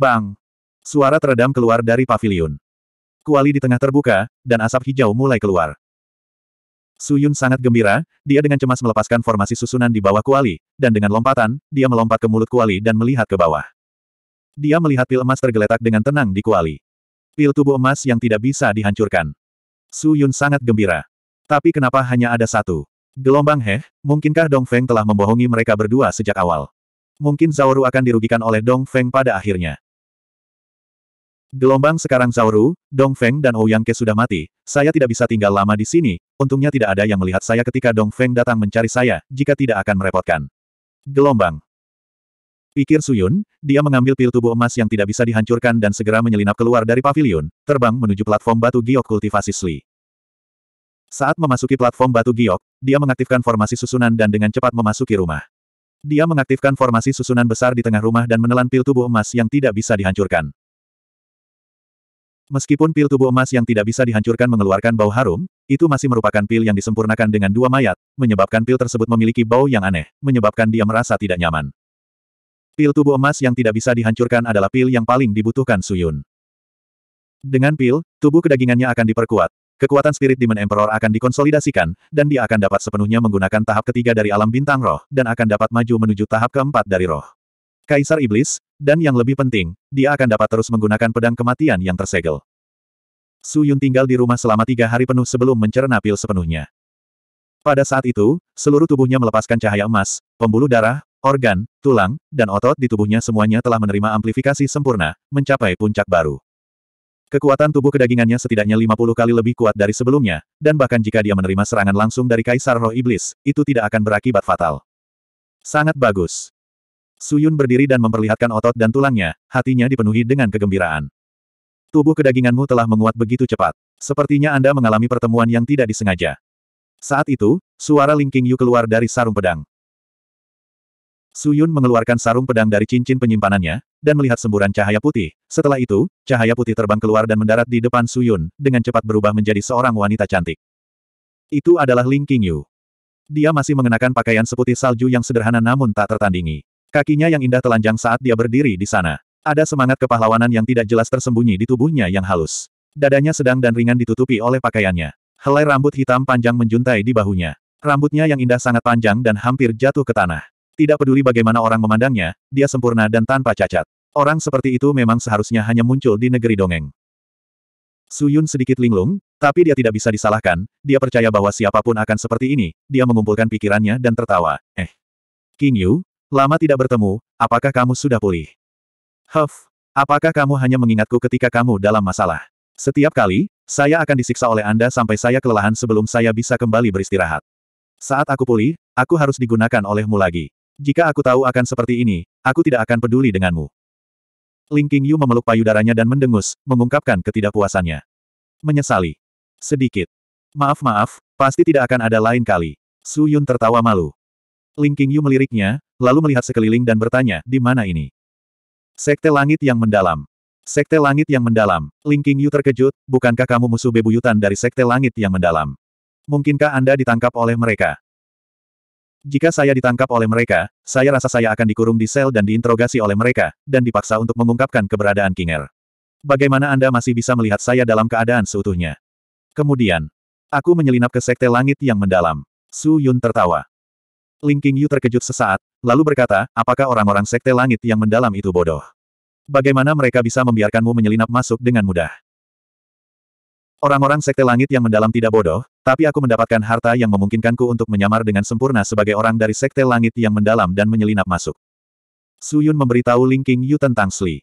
Bang! Suara teredam keluar dari pavilion. Kuali di tengah terbuka, dan asap hijau mulai keluar. Suyun sangat gembira, dia dengan cemas melepaskan formasi susunan di bawah kuali, dan dengan lompatan, dia melompat ke mulut kuali dan melihat ke bawah. Dia melihat pil emas tergeletak dengan tenang di kuali. Pil tubuh emas yang tidak bisa dihancurkan. Suyun sangat gembira. Tapi kenapa hanya ada satu? Gelombang heh, mungkinkah Dong Feng telah membohongi mereka berdua sejak awal? Mungkin Zaoru akan dirugikan oleh Dong Feng pada akhirnya. Gelombang sekarang Zauru, Dong Feng dan Ke sudah mati, saya tidak bisa tinggal lama di sini, untungnya tidak ada yang melihat saya ketika Dong Feng datang mencari saya, jika tidak akan merepotkan. Gelombang. Pikir Suyun, dia mengambil pil tubuh emas yang tidak bisa dihancurkan dan segera menyelinap keluar dari pavilion, terbang menuju platform batu giok kultivasi Sli. Saat memasuki platform batu giok, dia mengaktifkan formasi susunan dan dengan cepat memasuki rumah. Dia mengaktifkan formasi susunan besar di tengah rumah dan menelan pil tubuh emas yang tidak bisa dihancurkan. Meskipun pil tubuh emas yang tidak bisa dihancurkan mengeluarkan bau harum, itu masih merupakan pil yang disempurnakan dengan dua mayat, menyebabkan pil tersebut memiliki bau yang aneh, menyebabkan dia merasa tidak nyaman. Pil tubuh emas yang tidak bisa dihancurkan adalah pil yang paling dibutuhkan Suyun. Dengan pil, tubuh kedagingannya akan diperkuat, kekuatan spirit Demon Emperor akan dikonsolidasikan, dan dia akan dapat sepenuhnya menggunakan tahap ketiga dari alam bintang roh, dan akan dapat maju menuju tahap keempat dari roh. Kaisar Iblis, dan yang lebih penting, dia akan dapat terus menggunakan pedang kematian yang tersegel. Su Yun tinggal di rumah selama tiga hari penuh sebelum mencerna pil sepenuhnya. Pada saat itu, seluruh tubuhnya melepaskan cahaya emas, pembuluh darah, organ, tulang, dan otot di tubuhnya semuanya telah menerima amplifikasi sempurna, mencapai puncak baru. Kekuatan tubuh kedagingannya setidaknya 50 kali lebih kuat dari sebelumnya, dan bahkan jika dia menerima serangan langsung dari Kaisar Roh Iblis, itu tidak akan berakibat fatal. Sangat bagus. Suyun berdiri dan memperlihatkan otot dan tulangnya, hatinya dipenuhi dengan kegembiraan. Tubuh kedaginganmu telah menguat begitu cepat. Sepertinya Anda mengalami pertemuan yang tidak disengaja. Saat itu, suara Ling King Yu keluar dari sarung pedang. Suyun mengeluarkan sarung pedang dari cincin penyimpanannya, dan melihat semburan cahaya putih. Setelah itu, cahaya putih terbang keluar dan mendarat di depan Suyun, dengan cepat berubah menjadi seorang wanita cantik. Itu adalah Ling King Yu. Dia masih mengenakan pakaian seputih salju yang sederhana namun tak tertandingi. Kakinya yang indah telanjang saat dia berdiri di sana. Ada semangat kepahlawanan yang tidak jelas tersembunyi di tubuhnya yang halus. Dadanya sedang dan ringan ditutupi oleh pakaiannya. Helai rambut hitam panjang menjuntai di bahunya. Rambutnya yang indah sangat panjang dan hampir jatuh ke tanah. Tidak peduli bagaimana orang memandangnya, dia sempurna dan tanpa cacat. Orang seperti itu memang seharusnya hanya muncul di negeri dongeng. Suyun sedikit linglung, tapi dia tidak bisa disalahkan, dia percaya bahwa siapapun akan seperti ini, dia mengumpulkan pikirannya dan tertawa. Eh. King Yu, Lama tidak bertemu, apakah kamu sudah pulih? Huff, apakah kamu hanya mengingatku ketika kamu dalam masalah? Setiap kali, saya akan disiksa oleh Anda sampai saya kelelahan sebelum saya bisa kembali beristirahat. Saat aku pulih, aku harus digunakan olehmu lagi. Jika aku tahu akan seperti ini, aku tidak akan peduli denganmu. Ling Qingyu Yu memeluk payudaranya dan mendengus, mengungkapkan ketidakpuasannya. Menyesali. Sedikit. Maaf-maaf, pasti tidak akan ada lain kali. Su Yun tertawa malu. Ling Qingyu Yu meliriknya, lalu melihat sekeliling dan bertanya, di mana ini? Sekte Langit yang Mendalam. Sekte Langit yang Mendalam. Ling Qingyu terkejut, bukankah kamu musuh bebuyutan dari Sekte Langit yang Mendalam? Mungkinkah Anda ditangkap oleh mereka? Jika saya ditangkap oleh mereka, saya rasa saya akan dikurung di sel dan diinterogasi oleh mereka, dan dipaksa untuk mengungkapkan keberadaan Kinger. Bagaimana Anda masih bisa melihat saya dalam keadaan seutuhnya? Kemudian, aku menyelinap ke Sekte Langit yang Mendalam. Su Yun tertawa. Ling Qingyu terkejut sesaat, lalu berkata, apakah orang-orang sekte langit yang mendalam itu bodoh? Bagaimana mereka bisa membiarkanmu menyelinap masuk dengan mudah? Orang-orang sekte langit yang mendalam tidak bodoh, tapi aku mendapatkan harta yang memungkinkanku untuk menyamar dengan sempurna sebagai orang dari sekte langit yang mendalam dan menyelinap masuk. Su Yun memberitahu Ling Qingyu tentang Sli.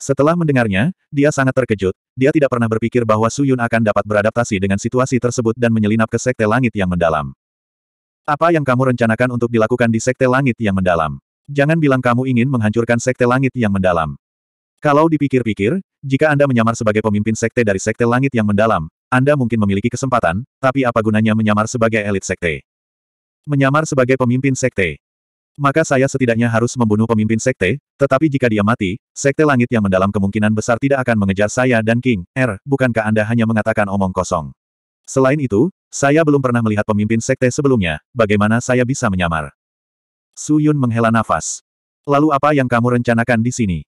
Setelah mendengarnya, dia sangat terkejut, dia tidak pernah berpikir bahwa Su Yun akan dapat beradaptasi dengan situasi tersebut dan menyelinap ke sekte langit yang mendalam. Apa yang kamu rencanakan untuk dilakukan di Sekte Langit yang mendalam? Jangan bilang kamu ingin menghancurkan Sekte Langit yang mendalam. Kalau dipikir-pikir, jika Anda menyamar sebagai pemimpin sekte dari Sekte Langit yang mendalam, Anda mungkin memiliki kesempatan, tapi apa gunanya menyamar sebagai elit sekte? Menyamar sebagai pemimpin sekte. Maka saya setidaknya harus membunuh pemimpin sekte, tetapi jika dia mati, Sekte Langit yang mendalam kemungkinan besar tidak akan mengejar saya dan King, R, bukankah Anda hanya mengatakan omong kosong? Selain itu, saya belum pernah melihat pemimpin sekte sebelumnya, bagaimana saya bisa menyamar? Su Yun menghela nafas. Lalu apa yang kamu rencanakan di sini?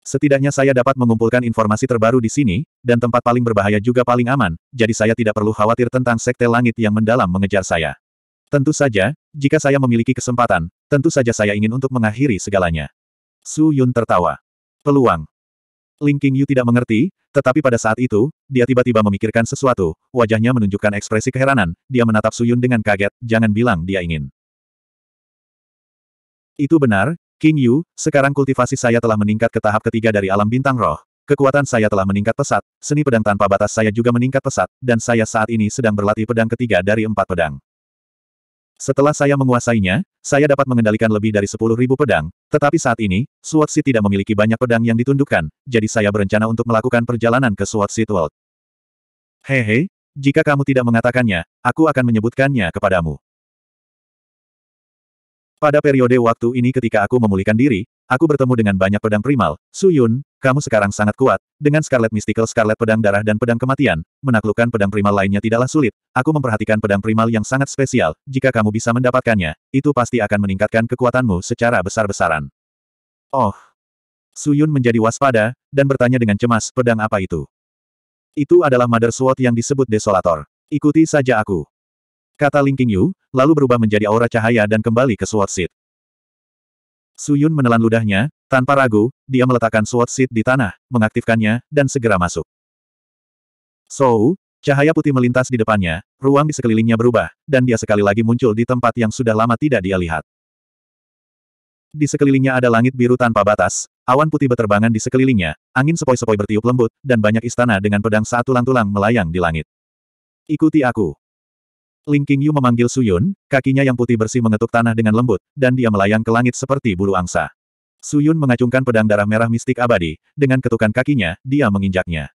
Setidaknya saya dapat mengumpulkan informasi terbaru di sini, dan tempat paling berbahaya juga paling aman, jadi saya tidak perlu khawatir tentang sekte langit yang mendalam mengejar saya. Tentu saja, jika saya memiliki kesempatan, tentu saja saya ingin untuk mengakhiri segalanya. Su Yun tertawa. Peluang. Ling Qingyu tidak mengerti, tetapi pada saat itu, dia tiba-tiba memikirkan sesuatu, wajahnya menunjukkan ekspresi keheranan, dia menatap Suyun dengan kaget, jangan bilang dia ingin. Itu benar, King Yu, sekarang kultivasi saya telah meningkat ke tahap ketiga dari alam bintang roh. Kekuatan saya telah meningkat pesat, seni pedang tanpa batas saya juga meningkat pesat, dan saya saat ini sedang berlatih pedang ketiga dari empat pedang. Setelah saya menguasainya, saya dapat mengendalikan lebih dari 10.000 pedang, tetapi saat ini, Sword City tidak memiliki banyak pedang yang ditundukkan, jadi saya berencana untuk melakukan perjalanan ke Sword City World. Hehe, jika kamu tidak mengatakannya, aku akan menyebutkannya kepadamu. Pada periode waktu ini ketika aku memulihkan diri, aku bertemu dengan banyak pedang primal, Suyun, kamu sekarang sangat kuat, dengan Scarlet Mystical Scarlet Pedang Darah dan Pedang Kematian, menaklukkan pedang primal lainnya tidaklah sulit, aku memperhatikan pedang primal yang sangat spesial, jika kamu bisa mendapatkannya, itu pasti akan meningkatkan kekuatanmu secara besar-besaran. Oh! Suyun menjadi waspada, dan bertanya dengan cemas, pedang apa itu? Itu adalah Mother Sword yang disebut Desolator. Ikuti saja aku. Kata Ling Qingyu, lalu berubah menjadi aura cahaya dan kembali ke Sword Seed. Suyun menelan ludahnya, tanpa ragu, dia meletakkan sword Seat di tanah, mengaktifkannya, dan segera masuk. So, cahaya putih melintas di depannya, ruang di sekelilingnya berubah, dan dia sekali lagi muncul di tempat yang sudah lama tidak dia lihat. Di sekelilingnya ada langit biru tanpa batas, awan putih berterbangan di sekelilingnya, angin sepoi-sepoi bertiup lembut, dan banyak istana dengan pedang satu tulang-tulang melayang di langit. Ikuti aku. Ling Qingyu memanggil Su Yun. kakinya yang putih bersih mengetuk tanah dengan lembut, dan dia melayang ke langit seperti bulu angsa. Su Yun mengacungkan pedang darah merah mistik abadi, dengan ketukan kakinya, dia menginjaknya.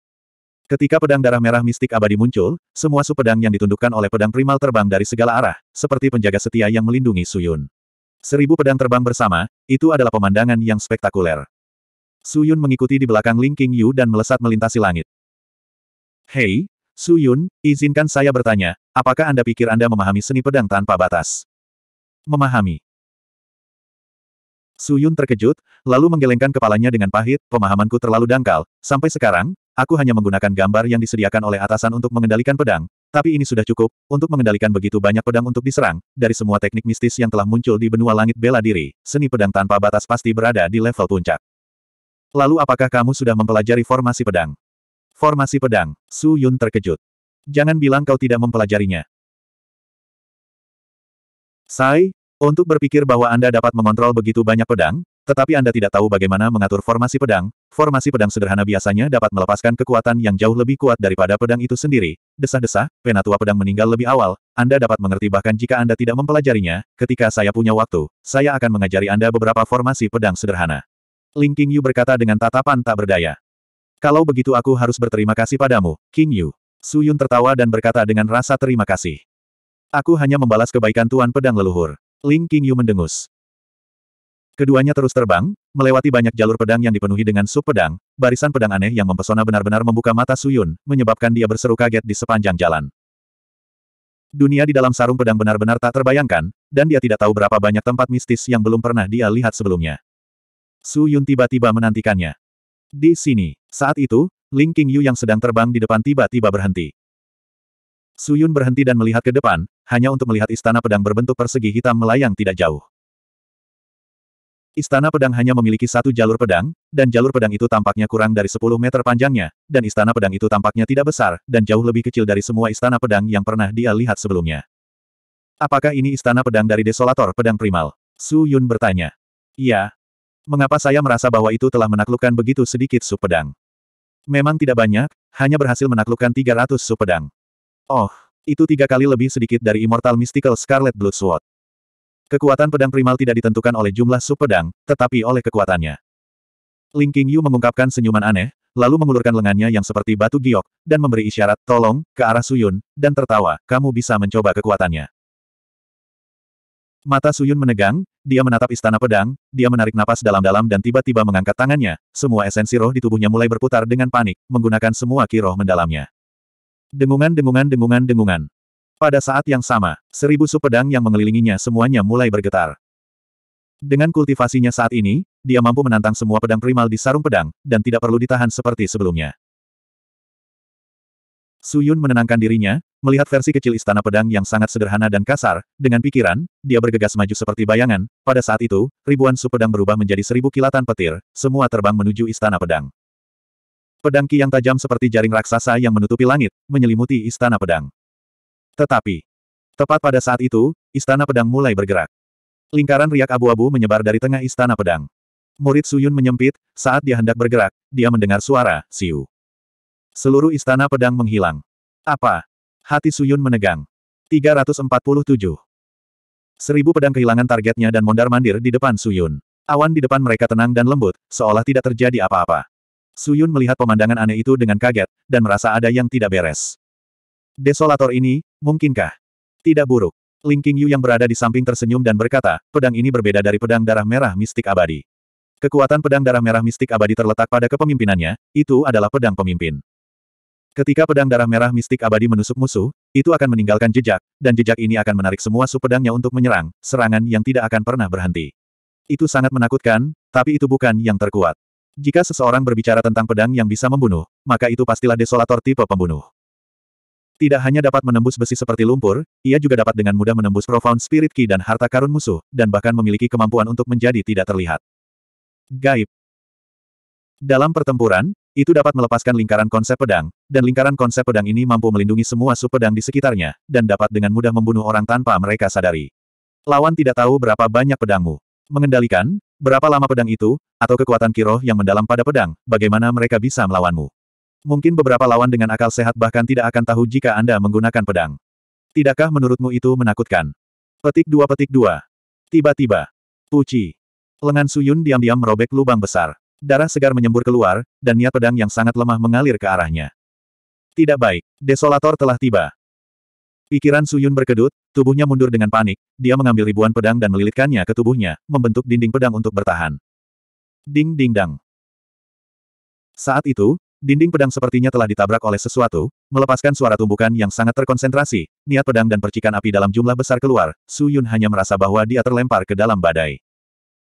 Ketika pedang darah merah mistik abadi muncul, semua su pedang yang ditundukkan oleh pedang primal terbang dari segala arah, seperti penjaga setia yang melindungi Su Yun. Seribu pedang terbang bersama, itu adalah pemandangan yang spektakuler. Su Yun mengikuti di belakang Ling Qingyu dan melesat melintasi langit. Hei, Su Yun, izinkan saya bertanya, apakah Anda pikir Anda memahami seni pedang tanpa batas? Memahami. Su Yun terkejut, lalu menggelengkan kepalanya dengan pahit, pemahamanku terlalu dangkal, sampai sekarang, aku hanya menggunakan gambar yang disediakan oleh atasan untuk mengendalikan pedang, tapi ini sudah cukup, untuk mengendalikan begitu banyak pedang untuk diserang, dari semua teknik mistis yang telah muncul di benua langit bela diri, seni pedang tanpa batas pasti berada di level puncak. Lalu apakah kamu sudah mempelajari formasi pedang? Formasi pedang, Su Yun terkejut. Jangan bilang kau tidak mempelajarinya. Sai, untuk berpikir bahwa Anda dapat mengontrol begitu banyak pedang, tetapi Anda tidak tahu bagaimana mengatur formasi pedang, formasi pedang sederhana biasanya dapat melepaskan kekuatan yang jauh lebih kuat daripada pedang itu sendiri. Desah-desah, penatua pedang meninggal lebih awal, Anda dapat mengerti bahkan jika Anda tidak mempelajarinya, ketika saya punya waktu, saya akan mengajari Anda beberapa formasi pedang sederhana. Ling Qingyu berkata dengan tatapan tak berdaya. Kalau begitu aku harus berterima kasih padamu, King Yu. Su Yun tertawa dan berkata dengan rasa terima kasih. Aku hanya membalas kebaikan Tuan Pedang Leluhur. Ling King Yu mendengus. Keduanya terus terbang, melewati banyak jalur pedang yang dipenuhi dengan sup pedang, barisan pedang aneh yang mempesona benar-benar membuka mata Su Yun, menyebabkan dia berseru kaget di sepanjang jalan. Dunia di dalam sarung pedang benar-benar tak terbayangkan, dan dia tidak tahu berapa banyak tempat mistis yang belum pernah dia lihat sebelumnya. Su Yun tiba-tiba menantikannya. Di sini, saat itu, Ling Qingyu yang sedang terbang di depan tiba-tiba berhenti. Suyun berhenti dan melihat ke depan, hanya untuk melihat istana pedang berbentuk persegi hitam melayang tidak jauh. Istana pedang hanya memiliki satu jalur pedang, dan jalur pedang itu tampaknya kurang dari 10 meter panjangnya, dan istana pedang itu tampaknya tidak besar, dan jauh lebih kecil dari semua istana pedang yang pernah dia lihat sebelumnya. Apakah ini istana pedang dari desolator pedang primal? Su Yun bertanya. Iya, Mengapa saya merasa bahwa itu telah menaklukkan begitu sedikit sup pedang? Memang tidak banyak, hanya berhasil menaklukkan 300 sup pedang. Oh, itu tiga kali lebih sedikit dari Immortal Mystical Scarlet Blood Sword. Kekuatan pedang primal tidak ditentukan oleh jumlah sup pedang, tetapi oleh kekuatannya. Ling King Yu mengungkapkan senyuman aneh, lalu mengulurkan lengannya yang seperti batu giok, dan memberi isyarat, tolong, ke arah Suyun, dan tertawa, kamu bisa mencoba kekuatannya. Mata Suyun menegang, dia menatap istana pedang, dia menarik napas dalam-dalam dan tiba-tiba mengangkat tangannya, semua esensi roh di tubuhnya mulai berputar dengan panik, menggunakan semua ki roh mendalamnya. Dengungan dengungan dengungan dengungan. Pada saat yang sama, seribu su pedang yang mengelilinginya semuanya mulai bergetar. Dengan kultivasinya saat ini, dia mampu menantang semua pedang primal di sarung pedang, dan tidak perlu ditahan seperti sebelumnya. Su Yun menenangkan dirinya, melihat versi kecil istana pedang yang sangat sederhana dan kasar, dengan pikiran, dia bergegas maju seperti bayangan, pada saat itu, ribuan superdang pedang berubah menjadi seribu kilatan petir, semua terbang menuju istana pedang. Pedang ki yang tajam seperti jaring raksasa yang menutupi langit, menyelimuti istana pedang. Tetapi, tepat pada saat itu, istana pedang mulai bergerak. Lingkaran riak abu-abu menyebar dari tengah istana pedang. Murid Suyun menyempit, saat dia hendak bergerak, dia mendengar suara, siu. Seluruh istana pedang menghilang. Apa? Hati Suyun menegang. 347. Seribu pedang kehilangan targetnya dan mondar-mandir di depan Suyun. Awan di depan mereka tenang dan lembut, seolah tidak terjadi apa-apa. Suyun melihat pemandangan aneh itu dengan kaget, dan merasa ada yang tidak beres. Desolator ini, mungkinkah? Tidak buruk. Ling Qingyu yang berada di samping tersenyum dan berkata, pedang ini berbeda dari pedang darah merah mistik abadi. Kekuatan pedang darah merah mistik abadi terletak pada kepemimpinannya, itu adalah pedang pemimpin. Ketika pedang darah merah mistik abadi menusuk musuh, itu akan meninggalkan jejak, dan jejak ini akan menarik semua su pedangnya untuk menyerang, serangan yang tidak akan pernah berhenti. Itu sangat menakutkan, tapi itu bukan yang terkuat. Jika seseorang berbicara tentang pedang yang bisa membunuh, maka itu pastilah desolator tipe pembunuh. Tidak hanya dapat menembus besi seperti lumpur, ia juga dapat dengan mudah menembus profound spirit key dan harta karun musuh, dan bahkan memiliki kemampuan untuk menjadi tidak terlihat. Gaib. Dalam pertempuran, itu dapat melepaskan lingkaran konsep pedang, dan lingkaran konsep pedang ini mampu melindungi semua sub pedang di sekitarnya, dan dapat dengan mudah membunuh orang tanpa mereka sadari. Lawan tidak tahu berapa banyak pedangmu. Mengendalikan, berapa lama pedang itu, atau kekuatan kiroh yang mendalam pada pedang, bagaimana mereka bisa melawanmu. Mungkin beberapa lawan dengan akal sehat bahkan tidak akan tahu jika Anda menggunakan pedang. Tidakkah menurutmu itu menakutkan? Petik dua petik dua. Tiba-tiba. Puci. Lengan Suyun diam-diam merobek lubang besar. Darah segar menyembur keluar, dan niat pedang yang sangat lemah mengalir ke arahnya. Tidak baik, desolator telah tiba. Pikiran Suyun berkedut, tubuhnya mundur dengan panik, dia mengambil ribuan pedang dan melilitkannya ke tubuhnya, membentuk dinding pedang untuk bertahan. Ding ding dang. Saat itu, dinding pedang sepertinya telah ditabrak oleh sesuatu, melepaskan suara tumbukan yang sangat terkonsentrasi, niat pedang dan percikan api dalam jumlah besar keluar, Suyun hanya merasa bahwa dia terlempar ke dalam badai.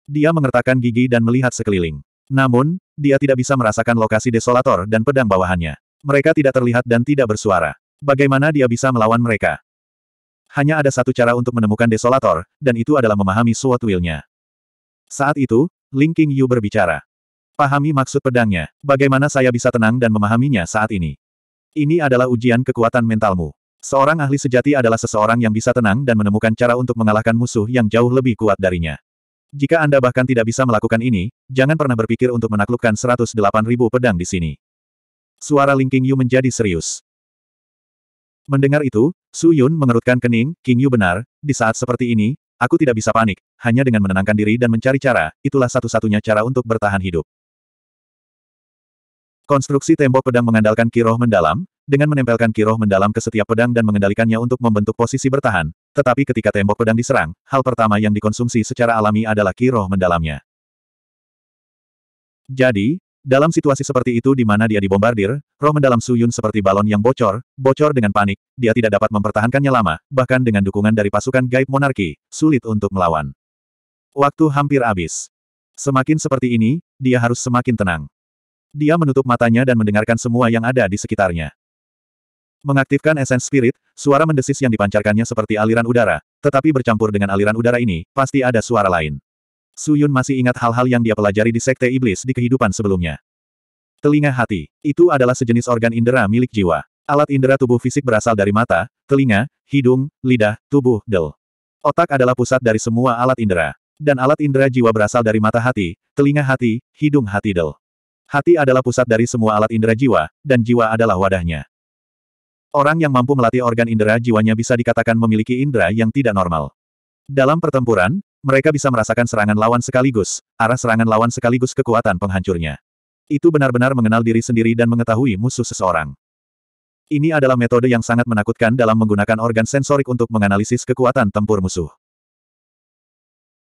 Dia mengertakkan gigi dan melihat sekeliling. Namun, dia tidak bisa merasakan lokasi desolator dan pedang bawahannya. Mereka tidak terlihat dan tidak bersuara. Bagaimana dia bisa melawan mereka? Hanya ada satu cara untuk menemukan desolator, dan itu adalah memahami SWAT will-nya. Saat itu, Ling King Yu berbicara. Pahami maksud pedangnya, bagaimana saya bisa tenang dan memahaminya saat ini. Ini adalah ujian kekuatan mentalmu. Seorang ahli sejati adalah seseorang yang bisa tenang dan menemukan cara untuk mengalahkan musuh yang jauh lebih kuat darinya. Jika Anda bahkan tidak bisa melakukan ini, jangan pernah berpikir untuk menaklukkan ribu pedang di sini. Suara Ling Qingyu menjadi serius. Mendengar itu, Su Yun mengerutkan kening, Qingyu benar, di saat seperti ini, aku tidak bisa panik, hanya dengan menenangkan diri dan mencari cara, itulah satu-satunya cara untuk bertahan hidup. Konstruksi tembok pedang mengandalkan kiroh mendalam, dengan menempelkan kiroh mendalam ke setiap pedang dan mengendalikannya untuk membentuk posisi bertahan, tetapi ketika tembok pedang diserang, hal pertama yang dikonsumsi secara alami adalah kiroh mendalamnya. Jadi, dalam situasi seperti itu di mana dia dibombardir, roh mendalam Suyun seperti balon yang bocor, bocor dengan panik, dia tidak dapat mempertahankannya lama, bahkan dengan dukungan dari pasukan gaib monarki, sulit untuk melawan. Waktu hampir habis. Semakin seperti ini, dia harus semakin tenang. Dia menutup matanya dan mendengarkan semua yang ada di sekitarnya. Mengaktifkan Essence Spirit, suara mendesis yang dipancarkannya seperti aliran udara, tetapi bercampur dengan aliran udara ini, pasti ada suara lain. Su Yun masih ingat hal-hal yang dia pelajari di Sekte Iblis di kehidupan sebelumnya. Telinga hati, itu adalah sejenis organ indera milik jiwa. Alat indera tubuh fisik berasal dari mata, telinga, hidung, lidah, tubuh, del. Otak adalah pusat dari semua alat indera. Dan alat indera jiwa berasal dari mata hati, telinga hati, hidung hati del. Hati adalah pusat dari semua alat indera jiwa, dan jiwa adalah wadahnya. Orang yang mampu melatih organ indera jiwanya bisa dikatakan memiliki indera yang tidak normal. Dalam pertempuran, mereka bisa merasakan serangan lawan sekaligus, arah serangan lawan sekaligus kekuatan penghancurnya. Itu benar-benar mengenal diri sendiri dan mengetahui musuh seseorang. Ini adalah metode yang sangat menakutkan dalam menggunakan organ sensorik untuk menganalisis kekuatan tempur musuh.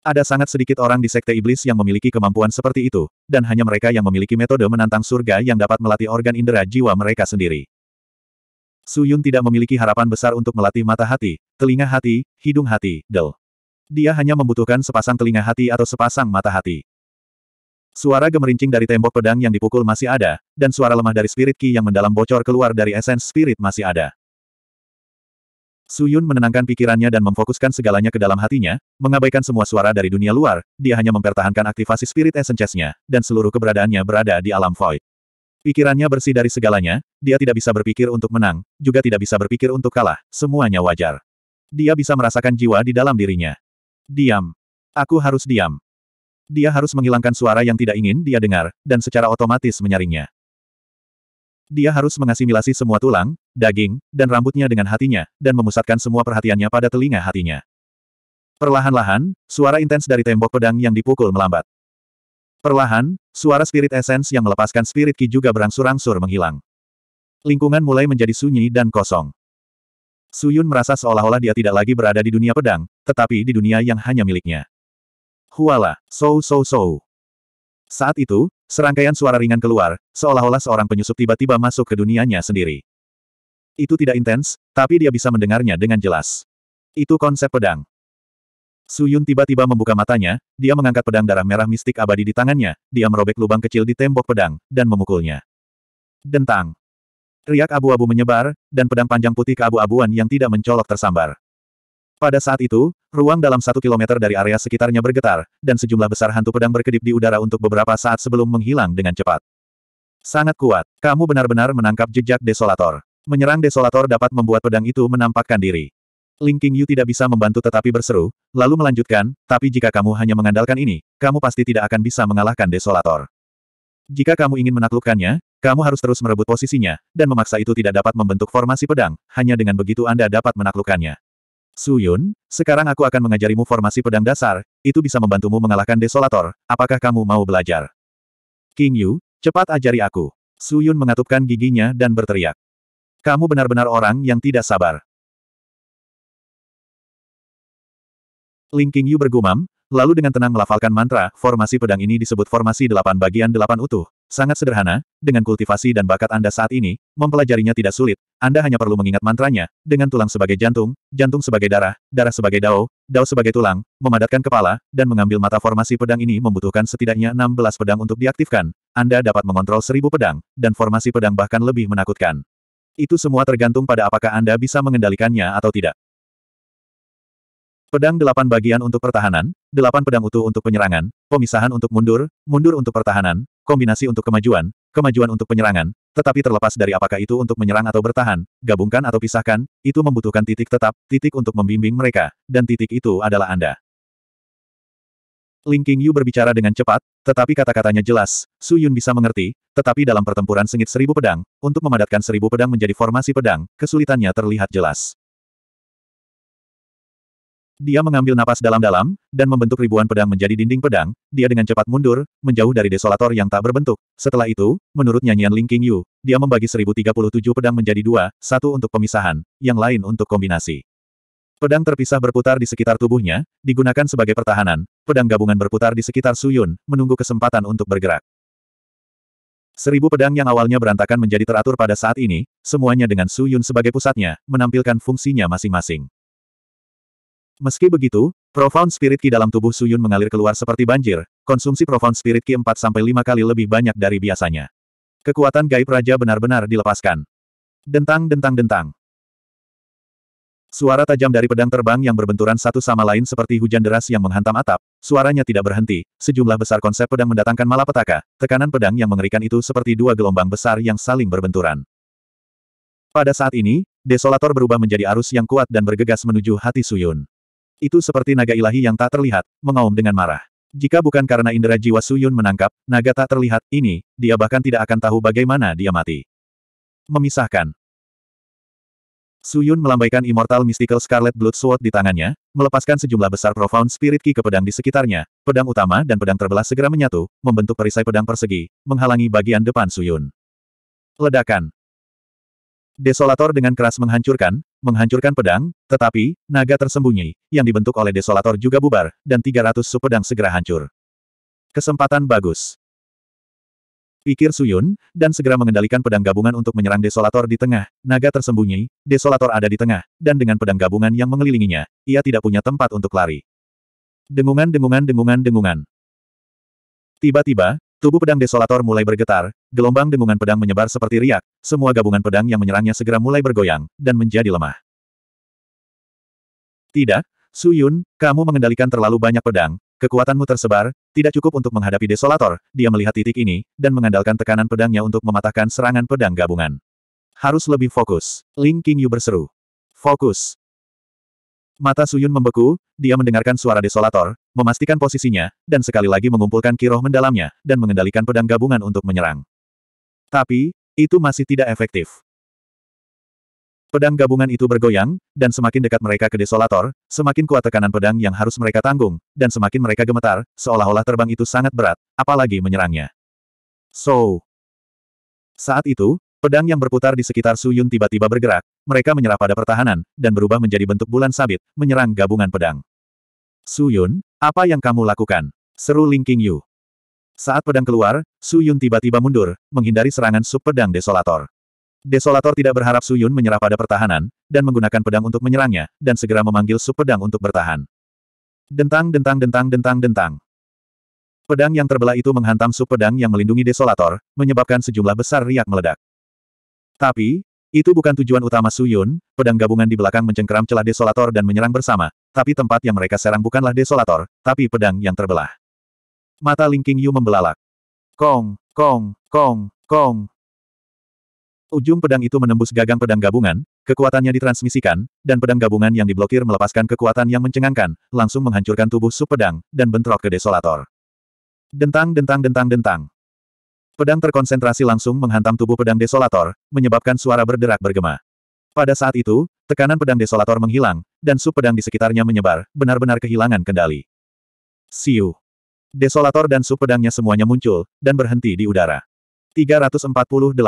Ada sangat sedikit orang di Sekte Iblis yang memiliki kemampuan seperti itu, dan hanya mereka yang memiliki metode menantang surga yang dapat melatih organ indera jiwa mereka sendiri. Su Yun tidak memiliki harapan besar untuk melatih mata hati, telinga hati, hidung hati, del. Dia hanya membutuhkan sepasang telinga hati atau sepasang mata hati. Suara gemerincing dari tembok pedang yang dipukul masih ada, dan suara lemah dari spirit ki yang mendalam bocor keluar dari esens spirit masih ada. Su Yun menenangkan pikirannya dan memfokuskan segalanya ke dalam hatinya, mengabaikan semua suara dari dunia luar, dia hanya mempertahankan aktivasi spirit essences-nya, dan seluruh keberadaannya berada di alam void. Pikirannya bersih dari segalanya, dia tidak bisa berpikir untuk menang, juga tidak bisa berpikir untuk kalah, semuanya wajar. Dia bisa merasakan jiwa di dalam dirinya. Diam. Aku harus diam. Dia harus menghilangkan suara yang tidak ingin dia dengar, dan secara otomatis menyaringnya. Dia harus mengasimilasi semua tulang, daging, dan rambutnya dengan hatinya, dan memusatkan semua perhatiannya pada telinga hatinya. Perlahan-lahan, suara intens dari tembok pedang yang dipukul melambat. Perlahan, suara spirit essence yang melepaskan spirit ki juga berangsur-angsur menghilang. Lingkungan mulai menjadi sunyi dan kosong. Suyun merasa seolah-olah dia tidak lagi berada di dunia pedang, tetapi di dunia yang hanya miliknya. Huala, so so so. Saat itu, serangkaian suara ringan keluar, seolah-olah seorang penyusup tiba-tiba masuk ke dunianya sendiri. Itu tidak intens, tapi dia bisa mendengarnya dengan jelas. Itu konsep pedang. Su Yun tiba-tiba membuka matanya, dia mengangkat pedang darah merah mistik abadi di tangannya, dia merobek lubang kecil di tembok pedang, dan memukulnya. Dentang. Riak abu-abu menyebar, dan pedang panjang putih keabu-abuan yang tidak mencolok tersambar. Pada saat itu, ruang dalam satu kilometer dari area sekitarnya bergetar, dan sejumlah besar hantu pedang berkedip di udara untuk beberapa saat sebelum menghilang dengan cepat. Sangat kuat, kamu benar-benar menangkap jejak desolator. Menyerang desolator dapat membuat pedang itu menampakkan diri. Ling Qingyu tidak bisa membantu tetapi berseru, lalu melanjutkan, tapi jika kamu hanya mengandalkan ini, kamu pasti tidak akan bisa mengalahkan Desolator. Jika kamu ingin menaklukkannya, kamu harus terus merebut posisinya, dan memaksa itu tidak dapat membentuk formasi pedang, hanya dengan begitu Anda dapat menaklukkannya. Su Yun, sekarang aku akan mengajarimu formasi pedang dasar, itu bisa membantumu mengalahkan Desolator, apakah kamu mau belajar? King Yu, cepat ajari aku. Su Yun mengatupkan giginya dan berteriak. Kamu benar-benar orang yang tidak sabar. Ling Qingyu bergumam, lalu dengan tenang melafalkan mantra, formasi pedang ini disebut formasi delapan bagian delapan utuh. Sangat sederhana, dengan kultivasi dan bakat Anda saat ini, mempelajarinya tidak sulit, Anda hanya perlu mengingat mantranya, dengan tulang sebagai jantung, jantung sebagai darah, darah sebagai dao, dao sebagai tulang, memadatkan kepala, dan mengambil mata formasi pedang ini membutuhkan setidaknya 16 pedang untuk diaktifkan. Anda dapat mengontrol seribu pedang, dan formasi pedang bahkan lebih menakutkan. Itu semua tergantung pada apakah Anda bisa mengendalikannya atau tidak. Pedang delapan bagian untuk pertahanan, delapan pedang utuh untuk penyerangan, pemisahan untuk mundur, mundur untuk pertahanan, kombinasi untuk kemajuan, kemajuan untuk penyerangan, tetapi terlepas dari apakah itu untuk menyerang atau bertahan, gabungkan atau pisahkan, itu membutuhkan titik tetap, titik untuk membimbing mereka, dan titik itu adalah Anda. Ling Qingyu berbicara dengan cepat, tetapi kata-katanya jelas, Su Yun bisa mengerti, tetapi dalam pertempuran sengit seribu pedang, untuk memadatkan seribu pedang menjadi formasi pedang, kesulitannya terlihat jelas. Dia mengambil napas dalam-dalam, dan membentuk ribuan pedang menjadi dinding pedang, dia dengan cepat mundur, menjauh dari desolator yang tak berbentuk. Setelah itu, menurut nyanyian Ling King Yu, dia membagi 1037 pedang menjadi dua, satu untuk pemisahan, yang lain untuk kombinasi. Pedang terpisah berputar di sekitar tubuhnya, digunakan sebagai pertahanan, pedang gabungan berputar di sekitar Suyun, menunggu kesempatan untuk bergerak. Seribu pedang yang awalnya berantakan menjadi teratur pada saat ini, semuanya dengan Suyun sebagai pusatnya, menampilkan fungsinya masing-masing. Meski begitu, profound spirit ki dalam tubuh Suyun mengalir keluar seperti banjir, konsumsi profound spirit ki 4-5 kali lebih banyak dari biasanya. Kekuatan gaib raja benar-benar dilepaskan. Dentang dentang dentang. Suara tajam dari pedang terbang yang berbenturan satu sama lain seperti hujan deras yang menghantam atap, suaranya tidak berhenti, sejumlah besar konsep pedang mendatangkan malapetaka, tekanan pedang yang mengerikan itu seperti dua gelombang besar yang saling berbenturan. Pada saat ini, desolator berubah menjadi arus yang kuat dan bergegas menuju hati Suyun. Itu seperti naga ilahi yang tak terlihat, mengaum dengan marah. Jika bukan karena indera jiwa Suyun menangkap naga tak terlihat ini, dia bahkan tidak akan tahu bagaimana dia mati. Memisahkan. Suyun melambaikan Immortal Mystical Scarlet Blood Sword di tangannya, melepaskan sejumlah besar Profound Spirit Ki ke pedang di sekitarnya. Pedang utama dan pedang terbelah segera menyatu, membentuk perisai pedang persegi, menghalangi bagian depan Suyun. Ledakan. Desolator dengan keras menghancurkan, menghancurkan pedang, tetapi, naga tersembunyi, yang dibentuk oleh Desolator juga bubar, dan 300 pedang segera hancur. Kesempatan bagus. Pikir Suyun, dan segera mengendalikan pedang gabungan untuk menyerang Desolator di tengah, naga tersembunyi, Desolator ada di tengah, dan dengan pedang gabungan yang mengelilinginya, ia tidak punya tempat untuk lari. Dengungan dengungan dengungan dengungan. Tiba-tiba, Tubuh pedang desolator mulai bergetar, gelombang dengungan pedang menyebar seperti riak, semua gabungan pedang yang menyerangnya segera mulai bergoyang, dan menjadi lemah. Tidak, Su Yun, kamu mengendalikan terlalu banyak pedang, kekuatanmu tersebar, tidak cukup untuk menghadapi desolator, dia melihat titik ini, dan mengandalkan tekanan pedangnya untuk mematahkan serangan pedang gabungan. Harus lebih fokus, Ling Qingyu berseru. Fokus, Mata Suyun membeku, dia mendengarkan suara desolator, memastikan posisinya, dan sekali lagi mengumpulkan kiroh mendalamnya, dan mengendalikan pedang gabungan untuk menyerang. Tapi, itu masih tidak efektif. Pedang gabungan itu bergoyang, dan semakin dekat mereka ke desolator, semakin kuat tekanan pedang yang harus mereka tanggung, dan semakin mereka gemetar, seolah-olah terbang itu sangat berat, apalagi menyerangnya. So. Saat itu, pedang yang berputar di sekitar Suyun tiba-tiba bergerak, mereka menyerah pada pertahanan, dan berubah menjadi bentuk bulan sabit, menyerang gabungan pedang. Su Yun, apa yang kamu lakukan? Seru Ling King Saat pedang keluar, Su Yun tiba-tiba mundur, menghindari serangan sub pedang Desolator. Desolator tidak berharap Su Yun menyerah pada pertahanan, dan menggunakan pedang untuk menyerangnya, dan segera memanggil sub pedang untuk bertahan. Dentang dentang dentang dentang dentang. Pedang yang terbelah itu menghantam sub pedang yang melindungi Desolator, menyebabkan sejumlah besar riak meledak. Tapi, itu bukan tujuan utama Suyun, pedang gabungan di belakang mencengkeram celah desolator dan menyerang bersama, tapi tempat yang mereka serang bukanlah desolator, tapi pedang yang terbelah. Mata Ling Qingyu membelalak. Kong, kong, kong, kong. Ujung pedang itu menembus gagang pedang gabungan, kekuatannya ditransmisikan, dan pedang gabungan yang diblokir melepaskan kekuatan yang mencengangkan, langsung menghancurkan tubuh sub pedang, dan bentrok ke desolator. Dentang dentang dentang dentang. Pedang terkonsentrasi langsung menghantam tubuh pedang desolator, menyebabkan suara berderak bergema. Pada saat itu, tekanan pedang desolator menghilang, dan sub pedang di sekitarnya menyebar, benar-benar kehilangan kendali. Siu. Desolator dan sub pedangnya semuanya muncul, dan berhenti di udara. 348.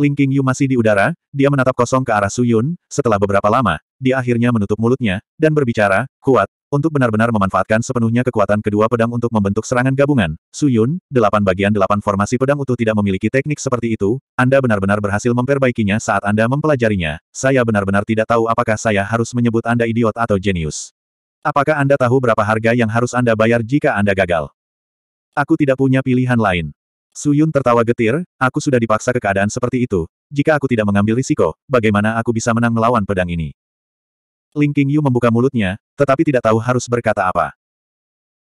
Ling King Yu masih di udara, dia menatap kosong ke arah Su setelah beberapa lama, dia akhirnya menutup mulutnya, dan berbicara, kuat, untuk benar-benar memanfaatkan sepenuhnya kekuatan kedua pedang untuk membentuk serangan gabungan, Suyun, delapan bagian delapan formasi pedang utuh tidak memiliki teknik seperti itu, Anda benar-benar berhasil memperbaikinya saat Anda mempelajarinya. Saya benar-benar tidak tahu apakah saya harus menyebut Anda idiot atau jenius. Apakah Anda tahu berapa harga yang harus Anda bayar jika Anda gagal? Aku tidak punya pilihan lain. Suyun tertawa getir, aku sudah dipaksa ke keadaan seperti itu. Jika aku tidak mengambil risiko, bagaimana aku bisa menang melawan pedang ini? Ling Qingyu membuka mulutnya, tetapi tidak tahu harus berkata apa.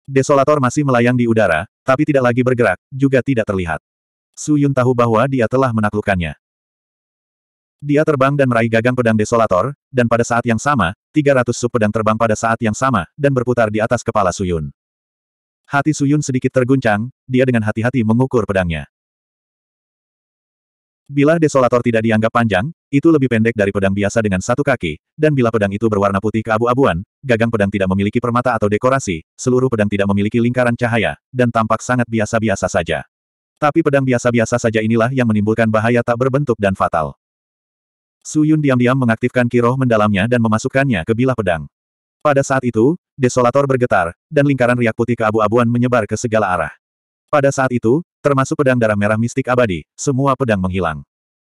Desolator masih melayang di udara, tapi tidak lagi bergerak, juga tidak terlihat. Su Yun tahu bahwa dia telah menaklukkannya. Dia terbang dan meraih gagang pedang Desolator, dan pada saat yang sama, 300 sub pedang terbang pada saat yang sama, dan berputar di atas kepala Suyun. Hati Suyun sedikit terguncang, dia dengan hati-hati mengukur pedangnya. Bila desolator tidak dianggap panjang, itu lebih pendek dari pedang biasa dengan satu kaki, dan bila pedang itu berwarna putih keabu-abuan, gagang pedang tidak memiliki permata atau dekorasi, seluruh pedang tidak memiliki lingkaran cahaya, dan tampak sangat biasa-biasa saja. Tapi pedang biasa-biasa saja inilah yang menimbulkan bahaya tak berbentuk dan fatal. Su Yun diam-diam mengaktifkan kiroh mendalamnya dan memasukkannya ke bilah pedang. Pada saat itu, desolator bergetar, dan lingkaran riak putih keabu-abuan menyebar ke segala arah. Pada saat itu, termasuk pedang darah merah mistik abadi, semua pedang menghilang.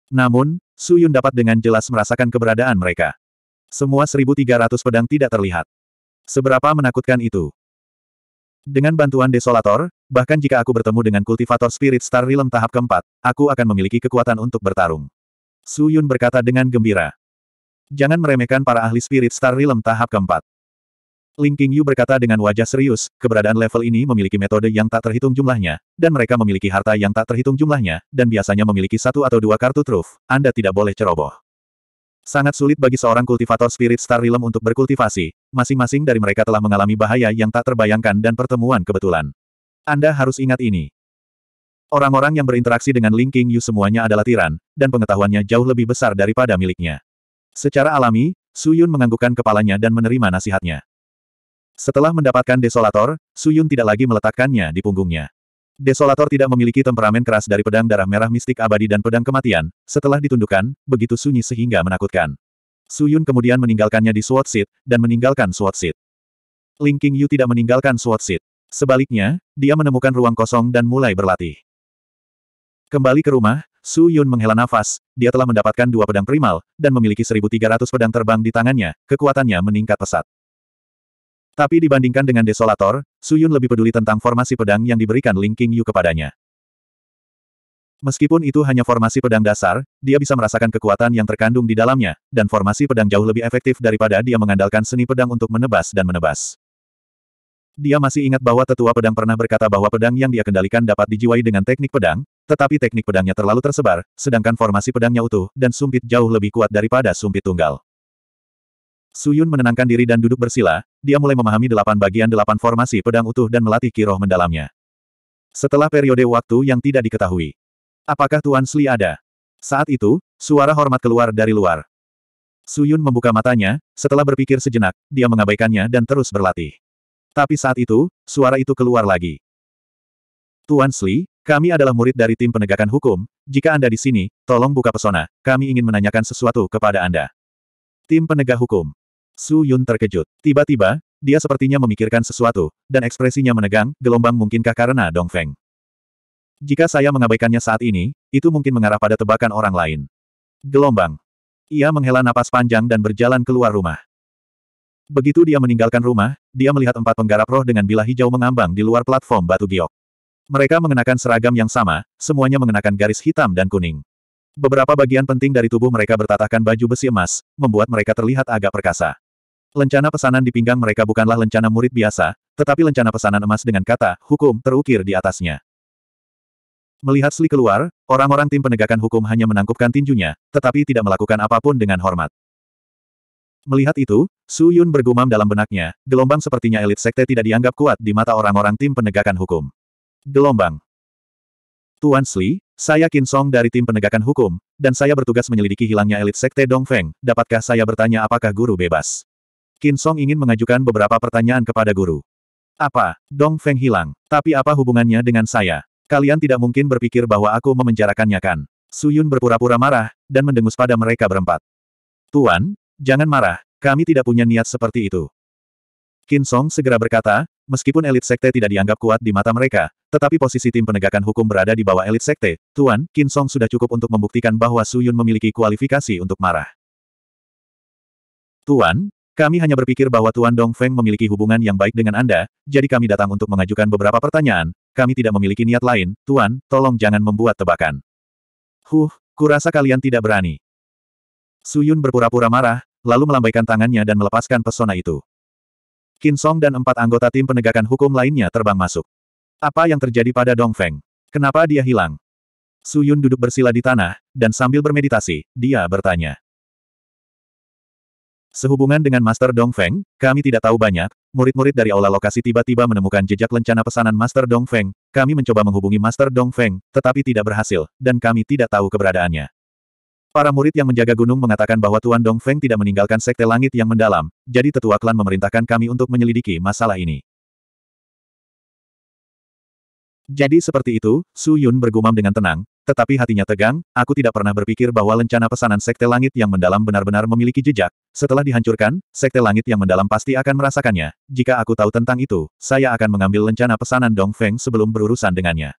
Namun, Su Yun dapat dengan jelas merasakan keberadaan mereka. Semua 1.300 pedang tidak terlihat. Seberapa menakutkan itu? Dengan bantuan Desolator, bahkan jika aku bertemu dengan kultivator Spirit Star Realm tahap keempat, aku akan memiliki kekuatan untuk bertarung. Su Yun berkata dengan gembira. Jangan meremehkan para ahli Spirit Star Realm tahap keempat. Ling Qingyu berkata dengan wajah serius, keberadaan level ini memiliki metode yang tak terhitung jumlahnya, dan mereka memiliki harta yang tak terhitung jumlahnya, dan biasanya memiliki satu atau dua kartu truf. Anda tidak boleh ceroboh. Sangat sulit bagi seorang kultivator Spirit Star Realm untuk berkultivasi. Masing-masing dari mereka telah mengalami bahaya yang tak terbayangkan dan pertemuan kebetulan. Anda harus ingat ini. Orang-orang yang berinteraksi dengan Ling Qingyu semuanya adalah tiran, dan pengetahuannya jauh lebih besar daripada miliknya. Secara alami, Suyun menganggukkan kepalanya dan menerima nasihatnya. Setelah mendapatkan desolator, Suyun tidak lagi meletakkannya di punggungnya. Desolator tidak memiliki temperamen keras dari pedang darah merah mistik abadi dan pedang kematian, setelah ditundukkan, begitu sunyi sehingga menakutkan. Suyun kemudian meninggalkannya di Sword Seat, dan meninggalkan Sword Seat. Ling King Yu tidak meninggalkan Sword Seat. Sebaliknya, dia menemukan ruang kosong dan mulai berlatih. Kembali ke rumah, Su Yun menghela nafas, dia telah mendapatkan dua pedang primal, dan memiliki 1300 pedang terbang di tangannya, kekuatannya meningkat pesat. Tapi dibandingkan dengan Desolator, Suyun lebih peduli tentang formasi pedang yang diberikan Ling King Yu kepadanya. Meskipun itu hanya formasi pedang dasar, dia bisa merasakan kekuatan yang terkandung di dalamnya, dan formasi pedang jauh lebih efektif daripada dia mengandalkan seni pedang untuk menebas dan menebas. Dia masih ingat bahwa tetua pedang pernah berkata bahwa pedang yang dia kendalikan dapat dijiwai dengan teknik pedang, tetapi teknik pedangnya terlalu tersebar, sedangkan formasi pedangnya utuh, dan sumpit jauh lebih kuat daripada sumpit tunggal. Suyun menenangkan diri dan duduk bersila, dia mulai memahami delapan bagian delapan formasi pedang utuh dan melatih kiroh mendalamnya. Setelah periode waktu yang tidak diketahui. Apakah Tuan Sli ada? Saat itu, suara hormat keluar dari luar. Suyun membuka matanya, setelah berpikir sejenak, dia mengabaikannya dan terus berlatih. Tapi saat itu, suara itu keluar lagi. Tuan Sli, kami adalah murid dari tim penegakan hukum, jika Anda di sini, tolong buka pesona, kami ingin menanyakan sesuatu kepada Anda. Tim penegak hukum. Su Yun terkejut. Tiba-tiba, dia sepertinya memikirkan sesuatu, dan ekspresinya menegang, gelombang mungkinkah karena Dong Feng. Jika saya mengabaikannya saat ini, itu mungkin mengarah pada tebakan orang lain. Gelombang. Ia menghela napas panjang dan berjalan keluar rumah. Begitu dia meninggalkan rumah, dia melihat empat penggarap roh dengan bilah hijau mengambang di luar platform batu giok. Mereka mengenakan seragam yang sama, semuanya mengenakan garis hitam dan kuning. Beberapa bagian penting dari tubuh mereka bertatahkan baju besi emas, membuat mereka terlihat agak perkasa. Lencana pesanan di pinggang mereka bukanlah lencana murid biasa, tetapi lencana pesanan emas dengan kata, hukum, terukir di atasnya. Melihat Sli keluar, orang-orang tim penegakan hukum hanya menangkupkan tinjunya, tetapi tidak melakukan apapun dengan hormat. Melihat itu, Su Yun bergumam dalam benaknya, gelombang sepertinya elit sekte tidak dianggap kuat di mata orang-orang tim penegakan hukum. Gelombang. Tuan Sli, saya Kin Song dari tim penegakan hukum, dan saya bertugas menyelidiki hilangnya elit sekte Dong Feng, dapatkah saya bertanya apakah guru bebas? Qin Song ingin mengajukan beberapa pertanyaan kepada guru. Apa? Dong Feng hilang. Tapi apa hubungannya dengan saya? Kalian tidak mungkin berpikir bahwa aku memenjarakannya kan? Su Yun berpura-pura marah, dan mendengus pada mereka berempat. Tuan, jangan marah, kami tidak punya niat seperti itu. Qin Song segera berkata, meskipun elit sekte tidak dianggap kuat di mata mereka, tetapi posisi tim penegakan hukum berada di bawah elit sekte, Tuan, Qin Song sudah cukup untuk membuktikan bahwa Su Yun memiliki kualifikasi untuk marah. Tuan, kami hanya berpikir bahwa Tuan Dong Feng memiliki hubungan yang baik dengan Anda, jadi kami datang untuk mengajukan beberapa pertanyaan, kami tidak memiliki niat lain, Tuan, tolong jangan membuat tebakan. Huh, kurasa kalian tidak berani. Su Yun berpura-pura marah, lalu melambaikan tangannya dan melepaskan pesona itu. Kin Song dan empat anggota tim penegakan hukum lainnya terbang masuk. Apa yang terjadi pada Dong Feng? Kenapa dia hilang? Su Yun duduk bersila di tanah, dan sambil bermeditasi, dia bertanya. Sehubungan dengan Master Dong Feng, kami tidak tahu banyak, murid-murid dari aula lokasi tiba-tiba menemukan jejak lencana pesanan Master Dong Feng, kami mencoba menghubungi Master Dong Feng, tetapi tidak berhasil, dan kami tidak tahu keberadaannya. Para murid yang menjaga gunung mengatakan bahwa Tuan Dong Feng tidak meninggalkan sekte langit yang mendalam, jadi tetua klan memerintahkan kami untuk menyelidiki masalah ini. Jadi seperti itu, Su Yun bergumam dengan tenang, tetapi hatinya tegang, aku tidak pernah berpikir bahwa lencana pesanan Sekte Langit yang mendalam benar-benar memiliki jejak. Setelah dihancurkan, Sekte Langit yang mendalam pasti akan merasakannya. Jika aku tahu tentang itu, saya akan mengambil lencana pesanan Dong Feng sebelum berurusan dengannya.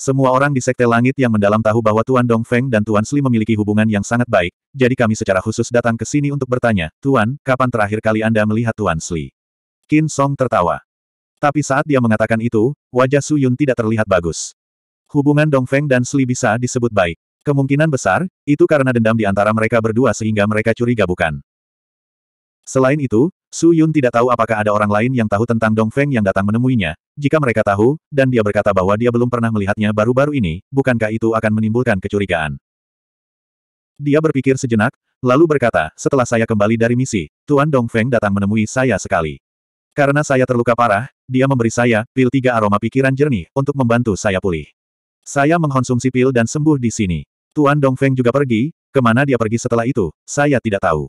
Semua orang di Sekte Langit yang mendalam tahu bahwa Tuan Dong Feng dan Tuan Sli memiliki hubungan yang sangat baik, jadi kami secara khusus datang ke sini untuk bertanya, Tuan, kapan terakhir kali Anda melihat Tuan Sli? Qin Song tertawa. Tapi saat dia mengatakan itu, wajah Su Yun tidak terlihat bagus. Hubungan Dong Feng dan Sli bisa disebut baik. Kemungkinan besar, itu karena dendam di antara mereka berdua sehingga mereka curiga bukan. Selain itu, Su Yun tidak tahu apakah ada orang lain yang tahu tentang Dong Feng yang datang menemuinya. Jika mereka tahu, dan dia berkata bahwa dia belum pernah melihatnya baru-baru ini, bukankah itu akan menimbulkan kecurigaan? Dia berpikir sejenak, lalu berkata, setelah saya kembali dari misi, Tuan Dong Feng datang menemui saya sekali. Karena saya terluka parah, dia memberi saya pil tiga aroma pikiran jernih untuk membantu saya pulih. Saya mengkonsumsi pil dan sembuh di sini. Tuan Dong Feng juga pergi, kemana dia pergi setelah itu, saya tidak tahu.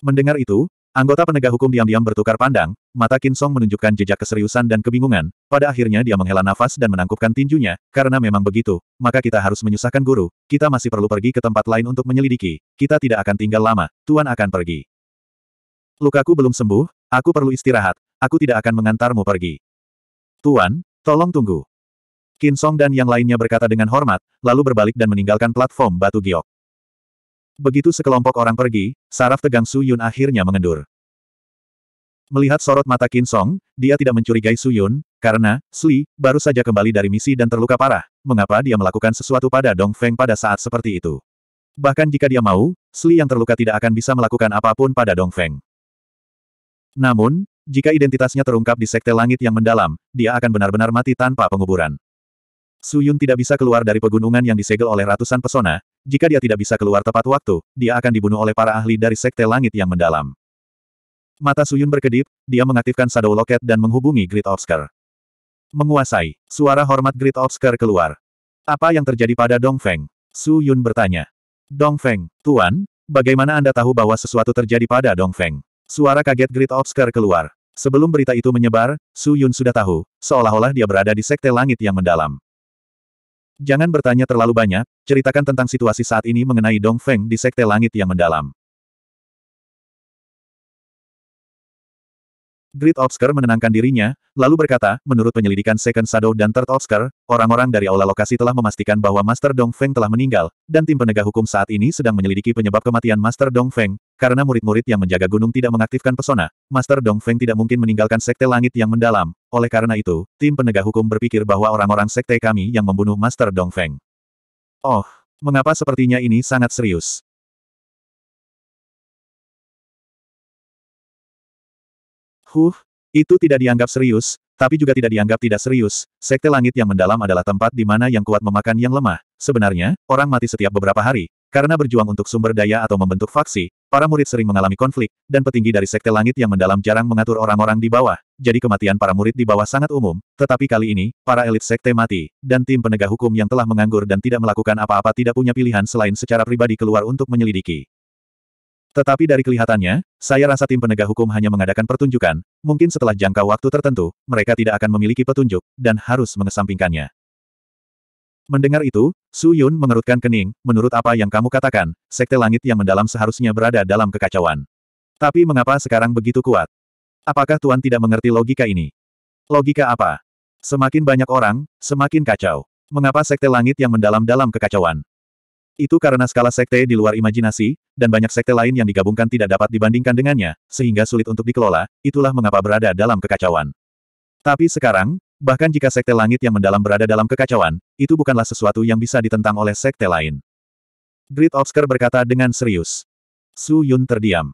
Mendengar itu, anggota penegak hukum diam-diam bertukar pandang, mata Kinsong menunjukkan jejak keseriusan dan kebingungan, pada akhirnya dia menghela nafas dan menangkupkan tinjunya, karena memang begitu, maka kita harus menyusahkan guru, kita masih perlu pergi ke tempat lain untuk menyelidiki, kita tidak akan tinggal lama, Tuan akan pergi. Lukaku belum sembuh, aku perlu istirahat, aku tidak akan mengantarmu pergi. Tuan, Tolong tunggu. Qin Song dan yang lainnya berkata dengan hormat, lalu berbalik dan meninggalkan platform batu giok. Begitu sekelompok orang pergi, saraf tegang Su Yun akhirnya mengendur. Melihat sorot mata Qin Song, dia tidak mencurigai Su Yun, karena, Sli, baru saja kembali dari misi dan terluka parah, mengapa dia melakukan sesuatu pada Dong Feng pada saat seperti itu. Bahkan jika dia mau, Sli yang terluka tidak akan bisa melakukan apapun pada Dong Feng. Namun, jika identitasnya terungkap di Sekte Langit yang mendalam, dia akan benar-benar mati tanpa penguburan. Su Yun tidak bisa keluar dari pegunungan yang disegel oleh ratusan pesona, jika dia tidak bisa keluar tepat waktu, dia akan dibunuh oleh para ahli dari Sekte Langit yang mendalam. Mata Su Yun berkedip, dia mengaktifkan Shadow Locket dan menghubungi Great Obscure. Menguasai, suara hormat Great Obscure keluar. Apa yang terjadi pada Dong Feng? Su Yun bertanya. Dong Feng, Tuan, bagaimana Anda tahu bahwa sesuatu terjadi pada Dong Feng? Suara kaget Great Obscure keluar. Sebelum berita itu menyebar, Su Yun sudah tahu, seolah-olah dia berada di sekte langit yang mendalam. Jangan bertanya terlalu banyak, ceritakan tentang situasi saat ini mengenai Dong Feng di sekte langit yang mendalam. Great Obscure menenangkan dirinya, lalu berkata, menurut penyelidikan Second Shadow dan Third Obscure, orang-orang dari aula lokasi telah memastikan bahwa Master Dong Feng telah meninggal, dan tim penegak hukum saat ini sedang menyelidiki penyebab kematian Master Dong Feng, karena murid-murid yang menjaga gunung tidak mengaktifkan pesona, Master Dong Feng tidak mungkin meninggalkan sekte langit yang mendalam. Oleh karena itu, tim penegak hukum berpikir bahwa orang-orang sekte kami yang membunuh Master Dong Feng. Oh, mengapa sepertinya ini sangat serius? Huh, itu tidak dianggap serius, tapi juga tidak dianggap tidak serius. Sekte langit yang mendalam adalah tempat di mana yang kuat memakan yang lemah. Sebenarnya, orang mati setiap beberapa hari, karena berjuang untuk sumber daya atau membentuk faksi, para murid sering mengalami konflik, dan petinggi dari sekte langit yang mendalam jarang mengatur orang-orang di bawah, jadi kematian para murid di bawah sangat umum, tetapi kali ini, para elit sekte mati, dan tim penegak hukum yang telah menganggur dan tidak melakukan apa-apa tidak punya pilihan selain secara pribadi keluar untuk menyelidiki. Tetapi dari kelihatannya, saya rasa tim penegak hukum hanya mengadakan pertunjukan, mungkin setelah jangka waktu tertentu, mereka tidak akan memiliki petunjuk, dan harus mengesampingkannya. Mendengar itu, Su Yun mengerutkan kening, menurut apa yang kamu katakan, sekte langit yang mendalam seharusnya berada dalam kekacauan. Tapi mengapa sekarang begitu kuat? Apakah Tuan tidak mengerti logika ini? Logika apa? Semakin banyak orang, semakin kacau. Mengapa sekte langit yang mendalam dalam kekacauan? Itu karena skala sekte di luar imajinasi, dan banyak sekte lain yang digabungkan tidak dapat dibandingkan dengannya, sehingga sulit untuk dikelola, itulah mengapa berada dalam kekacauan. Tapi sekarang, Bahkan jika sekte langit yang mendalam berada dalam kekacauan, itu bukanlah sesuatu yang bisa ditentang oleh sekte lain. Grid Obscure berkata dengan serius. Su Yun terdiam.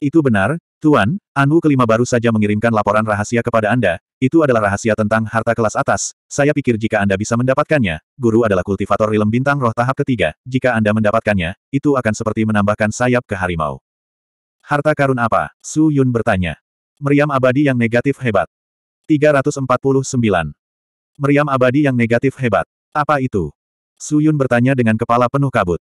Itu benar, Tuan, Anwu kelima baru saja mengirimkan laporan rahasia kepada Anda, itu adalah rahasia tentang harta kelas atas, saya pikir jika Anda bisa mendapatkannya, guru adalah kultivator rilem bintang roh tahap ketiga, jika Anda mendapatkannya, itu akan seperti menambahkan sayap ke harimau. Harta karun apa? Su Yun bertanya. Meriam abadi yang negatif hebat. 349. Meriam abadi yang negatif hebat. Apa itu? Su Yun bertanya dengan kepala penuh kabut.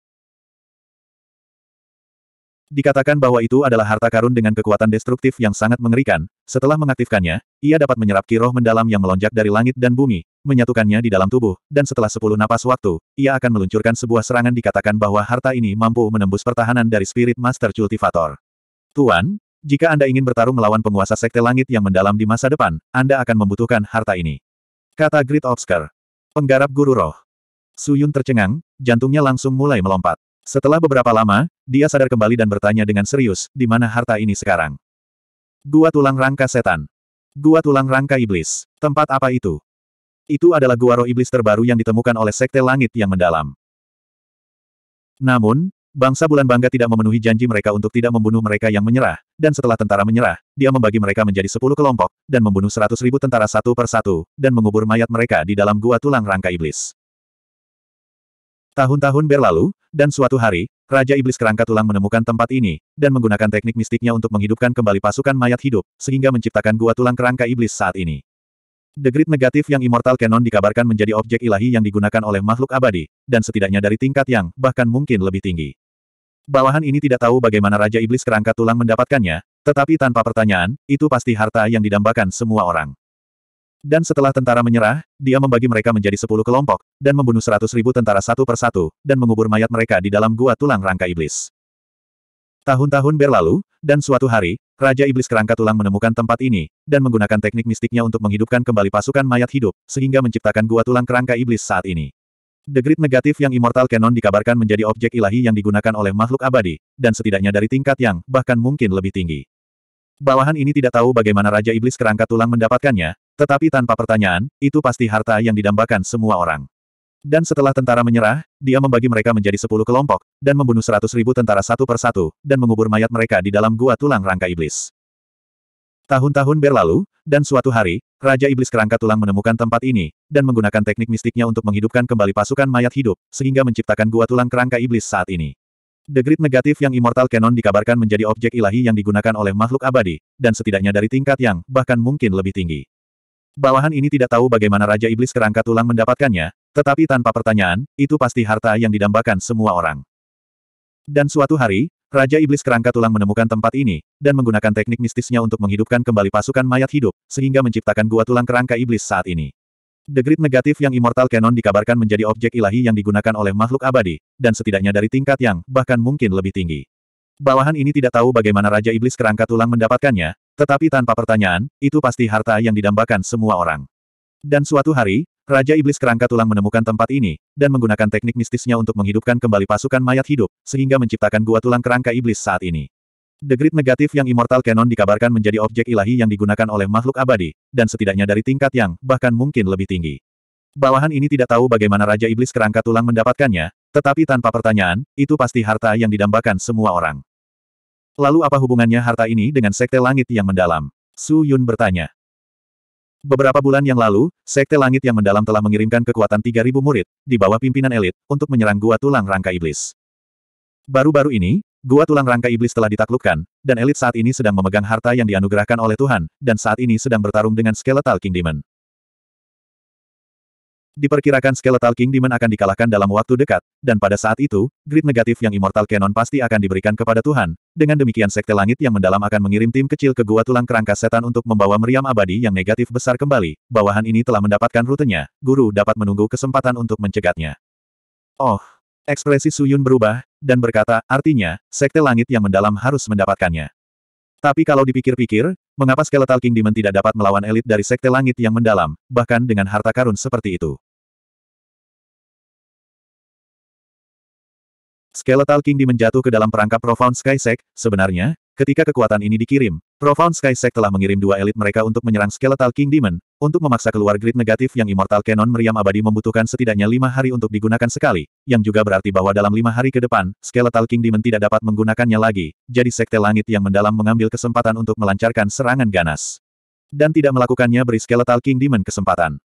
Dikatakan bahwa itu adalah harta karun dengan kekuatan destruktif yang sangat mengerikan. Setelah mengaktifkannya, ia dapat menyerap kiroh mendalam yang melonjak dari langit dan bumi, menyatukannya di dalam tubuh, dan setelah sepuluh napas waktu, ia akan meluncurkan sebuah serangan dikatakan bahwa harta ini mampu menembus pertahanan dari Spirit Master Cultivator. Tuan, jika Anda ingin bertarung melawan penguasa sekte langit yang mendalam di masa depan, Anda akan membutuhkan harta ini. Kata Grit Obsker. Penggarap guru roh. Suyun tercengang, jantungnya langsung mulai melompat. Setelah beberapa lama, dia sadar kembali dan bertanya dengan serius, di mana harta ini sekarang? Gua tulang rangka setan. Gua tulang rangka iblis. Tempat apa itu? Itu adalah gua roh iblis terbaru yang ditemukan oleh sekte langit yang mendalam. Namun, bangsa bulan bangga tidak memenuhi janji mereka untuk tidak membunuh mereka yang menyerah, dan setelah tentara menyerah, dia membagi mereka menjadi sepuluh kelompok, dan membunuh seratus ribu tentara satu per satu, dan mengubur mayat mereka di dalam gua tulang rangka iblis. Tahun-tahun berlalu, dan suatu hari, Raja Iblis Kerangka Tulang menemukan tempat ini, dan menggunakan teknik mistiknya untuk menghidupkan kembali pasukan mayat hidup, sehingga menciptakan gua tulang kerangka iblis saat ini. The Great Negatif yang Immortal Canon dikabarkan menjadi objek ilahi yang digunakan oleh makhluk abadi, dan setidaknya dari tingkat yang, bahkan mungkin lebih tinggi. Bawahan ini tidak tahu bagaimana Raja Iblis Kerangka Tulang mendapatkannya, tetapi tanpa pertanyaan, itu pasti harta yang didambakan semua orang. Dan setelah tentara menyerah, dia membagi mereka menjadi sepuluh kelompok, dan membunuh seratus ribu tentara satu persatu, dan mengubur mayat mereka di dalam gua tulang rangka iblis. Tahun-tahun berlalu, dan suatu hari, Raja Iblis Kerangka Tulang menemukan tempat ini, dan menggunakan teknik mistiknya untuk menghidupkan kembali pasukan mayat hidup, sehingga menciptakan gua tulang kerangka iblis saat ini. Degrit negatif yang Immortal Canon dikabarkan menjadi objek ilahi yang digunakan oleh makhluk abadi, dan setidaknya dari tingkat yang, bahkan mungkin lebih tinggi. Bawahan ini tidak tahu bagaimana Raja Iblis kerangka tulang mendapatkannya, tetapi tanpa pertanyaan, itu pasti harta yang didambakan semua orang. Dan setelah tentara menyerah, dia membagi mereka menjadi sepuluh kelompok, dan membunuh seratus ribu tentara satu persatu, dan mengubur mayat mereka di dalam gua tulang rangka iblis. Tahun-tahun berlalu, dan suatu hari, Raja Iblis Kerangka Tulang menemukan tempat ini, dan menggunakan teknik mistiknya untuk menghidupkan kembali pasukan mayat hidup, sehingga menciptakan gua tulang kerangka iblis saat ini. The Great Negatif yang Immortal Canon dikabarkan menjadi objek ilahi yang digunakan oleh makhluk abadi, dan setidaknya dari tingkat yang, bahkan mungkin lebih tinggi. Bawahan ini tidak tahu bagaimana Raja Iblis Kerangka Tulang mendapatkannya, tetapi tanpa pertanyaan, itu pasti harta yang didambakan semua orang. Dan suatu hari, Raja Iblis Kerangka Tulang menemukan tempat ini, dan menggunakan teknik mistisnya untuk menghidupkan kembali pasukan mayat hidup, sehingga menciptakan gua tulang kerangka iblis saat ini. The Great negatif yang Immortal Canon dikabarkan menjadi objek ilahi yang digunakan oleh makhluk abadi, dan setidaknya dari tingkat yang, bahkan mungkin lebih tinggi. Bawahan ini tidak tahu bagaimana Raja Iblis Kerangka Tulang mendapatkannya, tetapi tanpa pertanyaan, itu pasti harta yang didambakan semua orang. Dan suatu hari, Raja Iblis Kerangka Tulang menemukan tempat ini, dan menggunakan teknik mistisnya untuk menghidupkan kembali pasukan mayat hidup, sehingga menciptakan gua tulang kerangka iblis saat ini. The Great negatif yang Immortal Canon dikabarkan menjadi objek ilahi yang digunakan oleh makhluk abadi, dan setidaknya dari tingkat yang, bahkan mungkin lebih tinggi. Bawahan ini tidak tahu bagaimana Raja Iblis Kerangka Tulang mendapatkannya, tetapi tanpa pertanyaan, itu pasti harta yang didambakan semua orang. Lalu apa hubungannya harta ini dengan Sekte Langit yang mendalam? Su Yun bertanya. Beberapa bulan yang lalu, Sekte Langit yang Mendalam telah mengirimkan kekuatan 3.000 murid, di bawah pimpinan elit, untuk menyerang Gua Tulang Rangka Iblis. Baru-baru ini, Gua Tulang Rangka Iblis telah ditaklukkan, dan elit saat ini sedang memegang harta yang dianugerahkan oleh Tuhan, dan saat ini sedang bertarung dengan Skeletal King Demon. Diperkirakan Skeletal King Demon akan dikalahkan dalam waktu dekat, dan pada saat itu, grid negatif yang Immortal Canon pasti akan diberikan kepada Tuhan. Dengan demikian Sekte Langit yang mendalam akan mengirim tim kecil ke Gua Tulang Kerangka Setan untuk membawa meriam abadi yang negatif besar kembali. Bawahan ini telah mendapatkan rutenya, guru dapat menunggu kesempatan untuk mencegatnya. Oh, ekspresi Suyun berubah, dan berkata, artinya, Sekte Langit yang mendalam harus mendapatkannya. Tapi kalau dipikir-pikir, mengapa Skeletal King Demon tidak dapat melawan elit dari Sekte Langit yang mendalam, bahkan dengan harta karun seperti itu? Skeletal King Demon jatuh ke dalam perangkap Profound Sky Sect, sebenarnya, ketika kekuatan ini dikirim, Profound Sky Sect telah mengirim dua elit mereka untuk menyerang Skeletal King Demon, untuk memaksa keluar grid negatif yang Immortal Cannon meriam abadi membutuhkan setidaknya lima hari untuk digunakan sekali, yang juga berarti bahwa dalam lima hari ke depan, Skeletal King Demon tidak dapat menggunakannya lagi, jadi Sekte Langit yang mendalam mengambil kesempatan untuk melancarkan serangan ganas. Dan tidak melakukannya beri Skeletal King Demon kesempatan.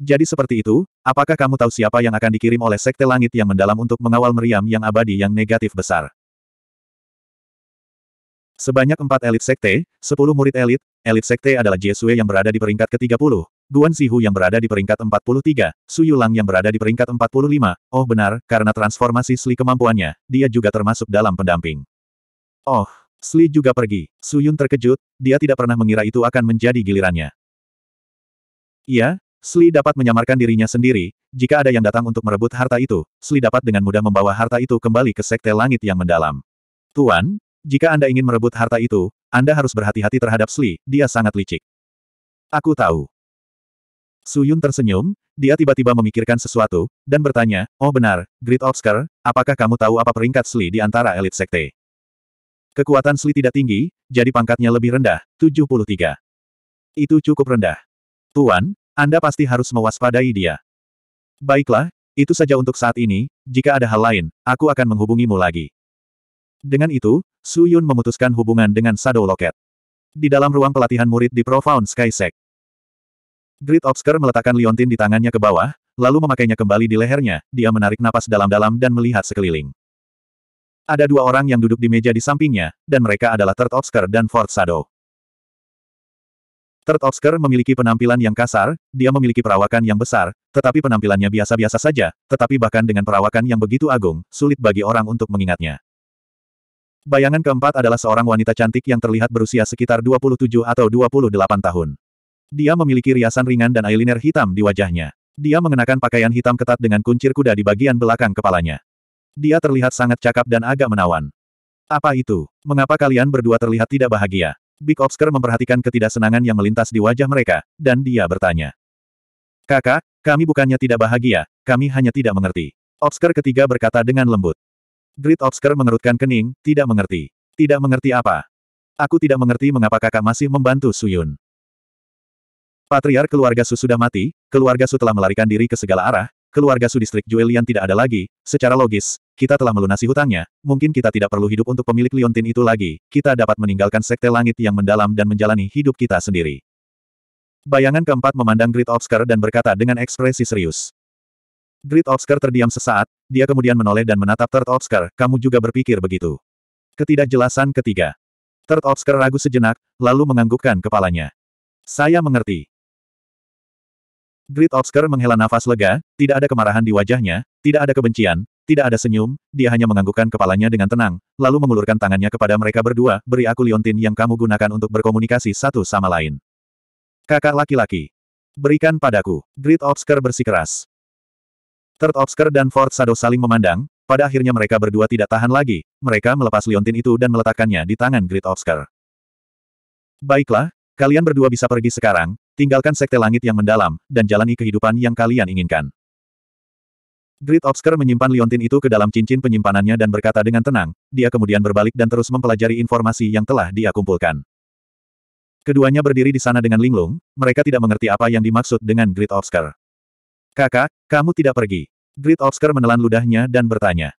Jadi seperti itu, apakah kamu tahu siapa yang akan dikirim oleh Sekte Langit yang mendalam untuk mengawal meriam yang abadi yang negatif besar? Sebanyak empat elit sekte, sepuluh murid elit, elit sekte adalah Jesue yang berada di peringkat ke-30, Guan Zihu yang berada di peringkat 43, Su Yulang yang berada di peringkat 45, oh benar, karena transformasi Sli kemampuannya, dia juga termasuk dalam pendamping. Oh, Sli juga pergi. Su Yun terkejut, dia tidak pernah mengira itu akan menjadi gilirannya. Iya, Sli dapat menyamarkan dirinya sendiri, jika ada yang datang untuk merebut harta itu, Sli dapat dengan mudah membawa harta itu kembali ke sekte langit yang mendalam. Tuan, jika Anda ingin merebut harta itu, Anda harus berhati-hati terhadap Sli, dia sangat licik. Aku tahu. Su Yun tersenyum, dia tiba-tiba memikirkan sesuatu, dan bertanya, Oh benar, Great Obscure, apakah kamu tahu apa peringkat Sli di antara elit sekte? Kekuatan Sli tidak tinggi, jadi pangkatnya lebih rendah, 73. Itu cukup rendah. Tuan, Anda pasti harus mewaspadai dia. Baiklah, itu saja untuk saat ini, jika ada hal lain, aku akan menghubungimu lagi. Dengan itu, Su Yun memutuskan hubungan dengan Shadow Loket. Di dalam ruang pelatihan murid di Profound Sky Great Grid meletakkan liontin di tangannya ke bawah, lalu memakainya kembali di lehernya, dia menarik napas dalam-dalam dan melihat sekeliling. Ada dua orang yang duduk di meja di sampingnya, dan mereka adalah Third Obscur dan Fourth Shadow. Third Obscur memiliki penampilan yang kasar, dia memiliki perawakan yang besar, tetapi penampilannya biasa-biasa saja, tetapi bahkan dengan perawakan yang begitu agung, sulit bagi orang untuk mengingatnya. Bayangan keempat adalah seorang wanita cantik yang terlihat berusia sekitar 27 atau 28 tahun. Dia memiliki riasan ringan dan eyeliner hitam di wajahnya. Dia mengenakan pakaian hitam ketat dengan kuncir kuda di bagian belakang kepalanya. Dia terlihat sangat cakap dan agak menawan. Apa itu? Mengapa kalian berdua terlihat tidak bahagia? Big Obsker memperhatikan ketidaksenangan yang melintas di wajah mereka, dan dia bertanya. Kakak, kami bukannya tidak bahagia, kami hanya tidak mengerti. Obsker ketiga berkata dengan lembut. Great Obscure mengerutkan kening, tidak mengerti. Tidak mengerti apa? Aku tidak mengerti mengapa kakak masih membantu Suyun. Patriar keluarga Su sudah mati, keluarga Su telah melarikan diri ke segala arah, keluarga Su distrik Juelian tidak ada lagi, secara logis, kita telah melunasi hutangnya, mungkin kita tidak perlu hidup untuk pemilik Liontin itu lagi, kita dapat meninggalkan sekte langit yang mendalam dan menjalani hidup kita sendiri. Bayangan keempat memandang Great Obscure dan berkata dengan ekspresi serius. Great Oscar terdiam sesaat, dia kemudian menoleh dan menatap Third Oscar, kamu juga berpikir begitu. Ketidakjelasan ketiga. Third Oscar ragu sejenak, lalu menganggukkan kepalanya. Saya mengerti. Great Oscar menghela nafas lega, tidak ada kemarahan di wajahnya, tidak ada kebencian, tidak ada senyum, dia hanya menganggukkan kepalanya dengan tenang, lalu mengulurkan tangannya kepada mereka berdua, beri aku liontin yang kamu gunakan untuk berkomunikasi satu sama lain. Kakak laki-laki. Berikan padaku. Great Oscar bersikeras. Third Obscure dan Fort Shadow saling memandang, pada akhirnya mereka berdua tidak tahan lagi, mereka melepas liontin itu dan meletakkannya di tangan Great Obscure. Baiklah, kalian berdua bisa pergi sekarang, tinggalkan sekte langit yang mendalam, dan jalani kehidupan yang kalian inginkan. Great Obscure menyimpan liontin itu ke dalam cincin penyimpanannya dan berkata dengan tenang, dia kemudian berbalik dan terus mempelajari informasi yang telah dia kumpulkan. Keduanya berdiri di sana dengan linglung, mereka tidak mengerti apa yang dimaksud dengan Great Obscure. Kakak, kamu tidak pergi. Grit Obsker menelan ludahnya dan bertanya.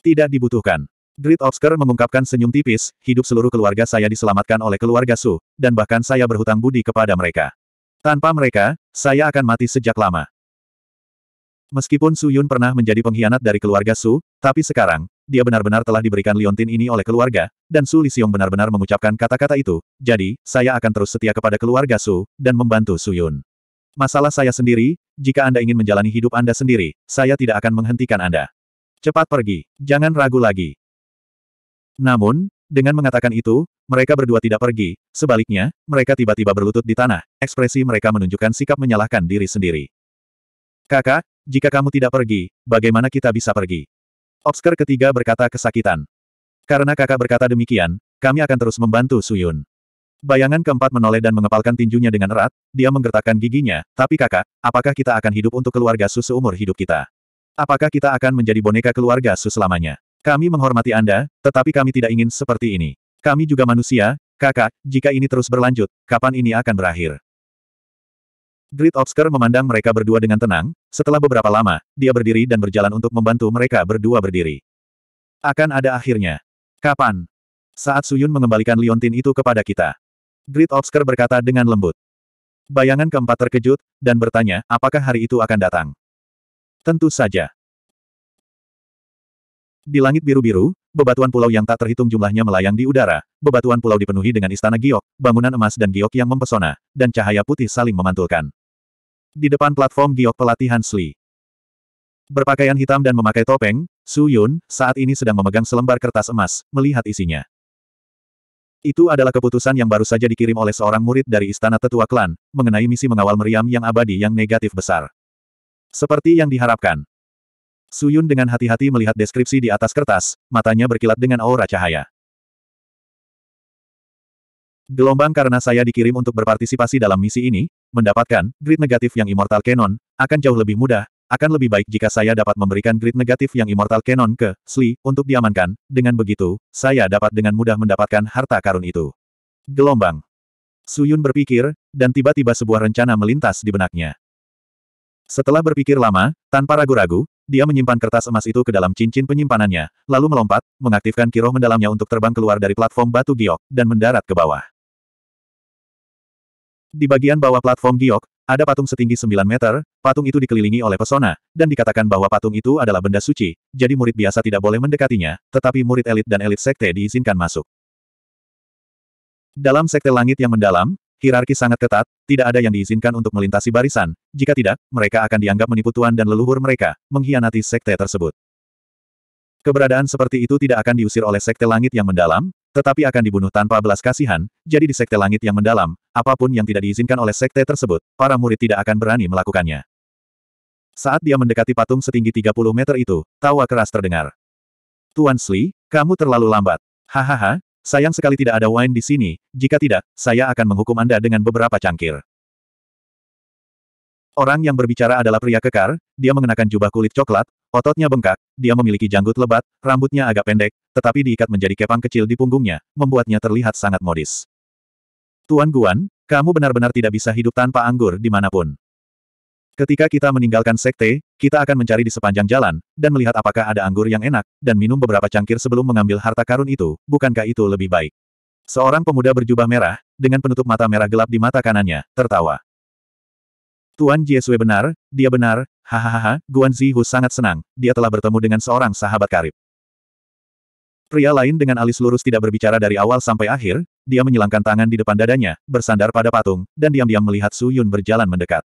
Tidak dibutuhkan. Grit Obsker mengungkapkan senyum tipis, hidup seluruh keluarga saya diselamatkan oleh keluarga Su, dan bahkan saya berhutang budi kepada mereka. Tanpa mereka, saya akan mati sejak lama. Meskipun Su Yun pernah menjadi pengkhianat dari keluarga Su, tapi sekarang, dia benar-benar telah diberikan liontin ini oleh keluarga, dan Su Lisiong benar-benar mengucapkan kata-kata itu, jadi, saya akan terus setia kepada keluarga Su, dan membantu Su Yun. Masalah saya sendiri, jika Anda ingin menjalani hidup Anda sendiri, saya tidak akan menghentikan Anda. Cepat pergi, jangan ragu lagi. Namun, dengan mengatakan itu, mereka berdua tidak pergi, sebaliknya, mereka tiba-tiba berlutut di tanah, ekspresi mereka menunjukkan sikap menyalahkan diri sendiri. Kakak, jika kamu tidak pergi, bagaimana kita bisa pergi? Obsker ketiga berkata kesakitan. Karena kakak berkata demikian, kami akan terus membantu Suyun. Bayangan keempat menoleh dan mengepalkan tinjunya dengan erat, dia menggertakkan giginya, tapi kakak, apakah kita akan hidup untuk keluarga Su seumur hidup kita? Apakah kita akan menjadi boneka keluarga Su selamanya? Kami menghormati Anda, tetapi kami tidak ingin seperti ini. Kami juga manusia, kakak, jika ini terus berlanjut, kapan ini akan berakhir? Grid Obscure memandang mereka berdua dengan tenang, setelah beberapa lama, dia berdiri dan berjalan untuk membantu mereka berdua berdiri. Akan ada akhirnya. Kapan? Saat Suyun mengembalikan liontin itu kepada kita. Great Obscure berkata dengan lembut. Bayangan keempat terkejut, dan bertanya, apakah hari itu akan datang? Tentu saja. Di langit biru-biru, bebatuan pulau yang tak terhitung jumlahnya melayang di udara, bebatuan pulau dipenuhi dengan istana giok, bangunan emas dan giok yang mempesona, dan cahaya putih saling memantulkan. Di depan platform giok pelatihan Sli. Berpakaian hitam dan memakai topeng, Su Yun saat ini sedang memegang selembar kertas emas, melihat isinya. Itu adalah keputusan yang baru saja dikirim oleh seorang murid dari Istana Tetua Klan, mengenai misi mengawal meriam yang abadi yang negatif besar. Seperti yang diharapkan. Suyun dengan hati-hati melihat deskripsi di atas kertas, matanya berkilat dengan aura cahaya. Gelombang karena saya dikirim untuk berpartisipasi dalam misi ini, mendapatkan grid negatif yang Immortal Canon, akan jauh lebih mudah, akan lebih baik jika saya dapat memberikan grid negatif yang Immortal canon ke Sli untuk diamankan, dengan begitu, saya dapat dengan mudah mendapatkan harta karun itu. Gelombang. Suyun berpikir, dan tiba-tiba sebuah rencana melintas di benaknya. Setelah berpikir lama, tanpa ragu-ragu, dia menyimpan kertas emas itu ke dalam cincin penyimpanannya, lalu melompat, mengaktifkan kiroh mendalamnya untuk terbang keluar dari platform batu giok, dan mendarat ke bawah. Di bagian bawah platform giok, ada patung setinggi 9 meter, patung itu dikelilingi oleh pesona, dan dikatakan bahwa patung itu adalah benda suci, jadi murid biasa tidak boleh mendekatinya, tetapi murid elit dan elit sekte diizinkan masuk. Dalam sekte langit yang mendalam, hierarki sangat ketat, tidak ada yang diizinkan untuk melintasi barisan, jika tidak, mereka akan dianggap menipu tuan dan leluhur mereka, mengkhianati sekte tersebut. Keberadaan seperti itu tidak akan diusir oleh sekte langit yang mendalam, tetapi akan dibunuh tanpa belas kasihan, jadi di sekte langit yang mendalam, apapun yang tidak diizinkan oleh sekte tersebut, para murid tidak akan berani melakukannya. Saat dia mendekati patung setinggi 30 meter itu, tawa keras terdengar. Tuan Sli, kamu terlalu lambat. Hahaha, sayang sekali tidak ada wine di sini, jika tidak, saya akan menghukum Anda dengan beberapa cangkir. Orang yang berbicara adalah pria kekar, dia mengenakan jubah kulit coklat, ototnya bengkak, dia memiliki janggut lebat, rambutnya agak pendek, tetapi diikat menjadi kepang kecil di punggungnya, membuatnya terlihat sangat modis. Tuan Guan, kamu benar-benar tidak bisa hidup tanpa anggur dimanapun. Ketika kita meninggalkan sekte, kita akan mencari di sepanjang jalan, dan melihat apakah ada anggur yang enak, dan minum beberapa cangkir sebelum mengambil harta karun itu, bukankah itu lebih baik? Seorang pemuda berjubah merah, dengan penutup mata merah gelap di mata kanannya, tertawa. Tuan Jiesue benar, dia benar, hahaha, Guan Zihu sangat senang, dia telah bertemu dengan seorang sahabat karib. Pria lain dengan alis lurus tidak berbicara dari awal sampai akhir, dia menyilangkan tangan di depan dadanya, bersandar pada patung, dan diam-diam melihat Su Yun berjalan mendekat.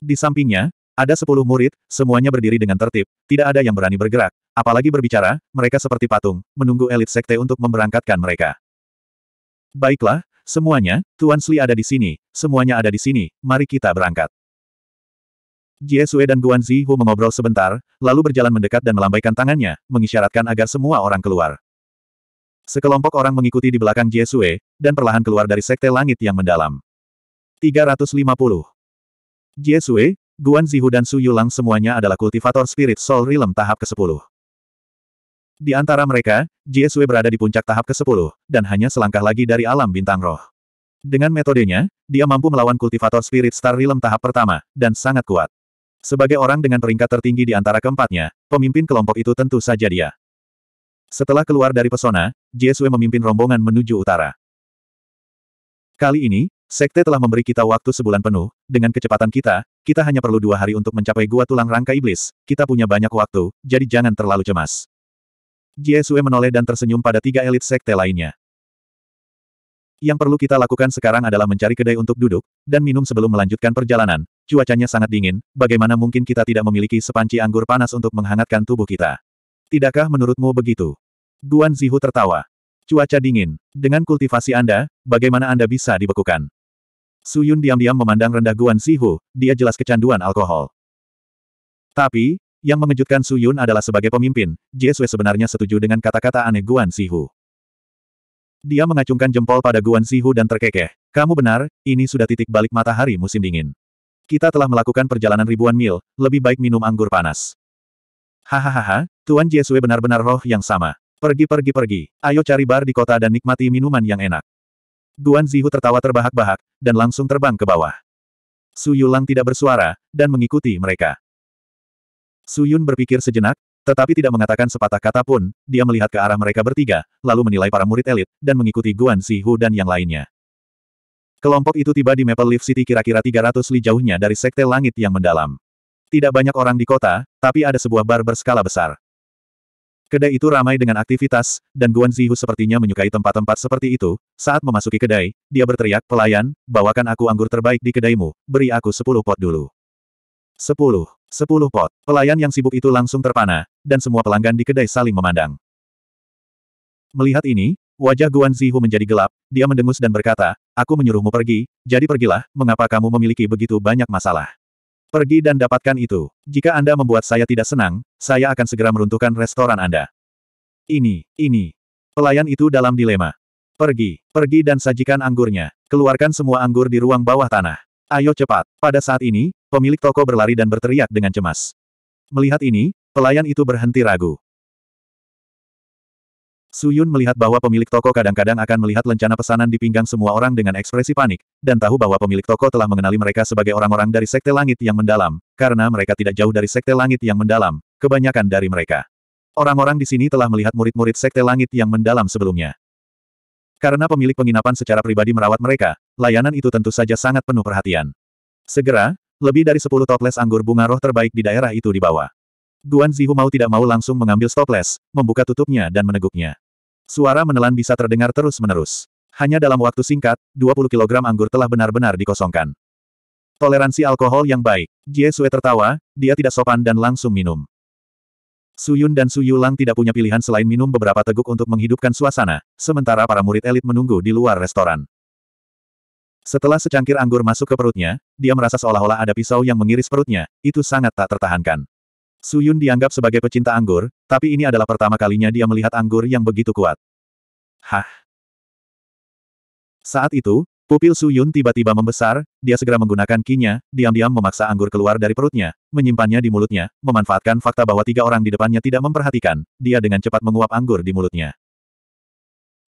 Di sampingnya, ada sepuluh murid, semuanya berdiri dengan tertib, tidak ada yang berani bergerak, apalagi berbicara, mereka seperti patung, menunggu elit sekte untuk memberangkatkan mereka. Baiklah, Semuanya, Tuan Sli ada di sini, semuanya ada di sini, mari kita berangkat. Jie Sue dan Guan Zihu mengobrol sebentar, lalu berjalan mendekat dan melambaikan tangannya, mengisyaratkan agar semua orang keluar. Sekelompok orang mengikuti di belakang Jie Sue, dan perlahan keluar dari sekte langit yang mendalam. 350. Jie Sue, Guan Zihu dan Su Yulang semuanya adalah kultivator spirit soul Rilem tahap ke-10. Di antara mereka, JSW berada di puncak tahap ke-10, dan hanya selangkah lagi dari alam bintang roh. Dengan metodenya, dia mampu melawan kultivator Spirit Star Realm tahap pertama, dan sangat kuat. Sebagai orang dengan peringkat tertinggi di antara keempatnya, pemimpin kelompok itu tentu saja dia. Setelah keluar dari pesona, JSW memimpin rombongan menuju utara. Kali ini, Sekte telah memberi kita waktu sebulan penuh, dengan kecepatan kita, kita hanya perlu dua hari untuk mencapai gua tulang rangka iblis, kita punya banyak waktu, jadi jangan terlalu cemas. Jie Sue menoleh dan tersenyum pada tiga elit sekte lainnya. Yang perlu kita lakukan sekarang adalah mencari kedai untuk duduk, dan minum sebelum melanjutkan perjalanan. Cuacanya sangat dingin, bagaimana mungkin kita tidak memiliki sepanci anggur panas untuk menghangatkan tubuh kita? Tidakkah menurutmu begitu? Guan Zihu tertawa. Cuaca dingin. Dengan kultivasi Anda, bagaimana Anda bisa dibekukan? Su Yun diam-diam memandang rendah Guan Zihu, dia jelas kecanduan alkohol. Tapi, yang mengejutkan Su Yun adalah sebagai pemimpin, Jesue sebenarnya setuju dengan kata-kata aneh Guan Sihu. Dia mengacungkan jempol pada Guan Sihu dan terkekeh. Kamu benar, ini sudah titik balik matahari musim dingin. Kita telah melakukan perjalanan ribuan mil, lebih baik minum anggur panas. Hahaha, Tuan Jesue benar-benar roh yang sama. Pergi pergi pergi, ayo cari bar di kota dan nikmati minuman yang enak. Guan Zihu tertawa terbahak-bahak, dan langsung terbang ke bawah. Su Yulang tidak bersuara, dan mengikuti mereka. Suyun berpikir sejenak, tetapi tidak mengatakan sepatah kata pun, dia melihat ke arah mereka bertiga, lalu menilai para murid elit, dan mengikuti Guan Sihu dan yang lainnya. Kelompok itu tiba di Maple Leaf City kira-kira 300 li jauhnya dari Sekte Langit yang mendalam. Tidak banyak orang di kota, tapi ada sebuah bar berskala besar. Kedai itu ramai dengan aktivitas, dan Guan Zihu sepertinya menyukai tempat-tempat seperti itu. Saat memasuki kedai, dia berteriak, pelayan, bawakan aku anggur terbaik di kedaimu, beri aku sepuluh pot dulu. Sepuluh. Sepuluh pot. Pelayan yang sibuk itu langsung terpana, dan semua pelanggan di kedai saling memandang. Melihat ini, wajah Guan Zihu menjadi gelap, dia mendengus dan berkata, Aku menyuruhmu pergi, jadi pergilah, mengapa kamu memiliki begitu banyak masalah? Pergi dan dapatkan itu. Jika Anda membuat saya tidak senang, saya akan segera meruntuhkan restoran Anda. Ini, ini. Pelayan itu dalam dilema. Pergi, pergi dan sajikan anggurnya. Keluarkan semua anggur di ruang bawah tanah. Ayo cepat. Pada saat ini, pemilik toko berlari dan berteriak dengan cemas. Melihat ini, pelayan itu berhenti ragu. Suyun melihat bahwa pemilik toko kadang-kadang akan melihat lencana pesanan di pinggang semua orang dengan ekspresi panik, dan tahu bahwa pemilik toko telah mengenali mereka sebagai orang-orang dari sekte langit yang mendalam, karena mereka tidak jauh dari sekte langit yang mendalam, kebanyakan dari mereka. Orang-orang di sini telah melihat murid-murid sekte langit yang mendalam sebelumnya. Karena pemilik penginapan secara pribadi merawat mereka, layanan itu tentu saja sangat penuh perhatian. Segera, lebih dari 10 toples anggur bunga roh terbaik di daerah itu dibawa. Guan Zihu mau tidak mau langsung mengambil toples, membuka tutupnya dan meneguknya. Suara menelan bisa terdengar terus-menerus. Hanya dalam waktu singkat, 20 kg anggur telah benar-benar dikosongkan. Toleransi alkohol yang baik. Jie Sue tertawa, dia tidak sopan dan langsung minum. Su Yun dan Suyu Lang tidak punya pilihan selain minum beberapa teguk untuk menghidupkan suasana, sementara para murid elit menunggu di luar restoran. Setelah secangkir anggur masuk ke perutnya, dia merasa seolah-olah ada pisau yang mengiris perutnya, itu sangat tak tertahankan. Su Yun dianggap sebagai pecinta anggur, tapi ini adalah pertama kalinya dia melihat anggur yang begitu kuat. Hah? Saat itu, pupil Su Yun tiba-tiba membesar, dia segera menggunakan kinya, diam-diam memaksa anggur keluar dari perutnya, menyimpannya di mulutnya, memanfaatkan fakta bahwa tiga orang di depannya tidak memperhatikan, dia dengan cepat menguap anggur di mulutnya.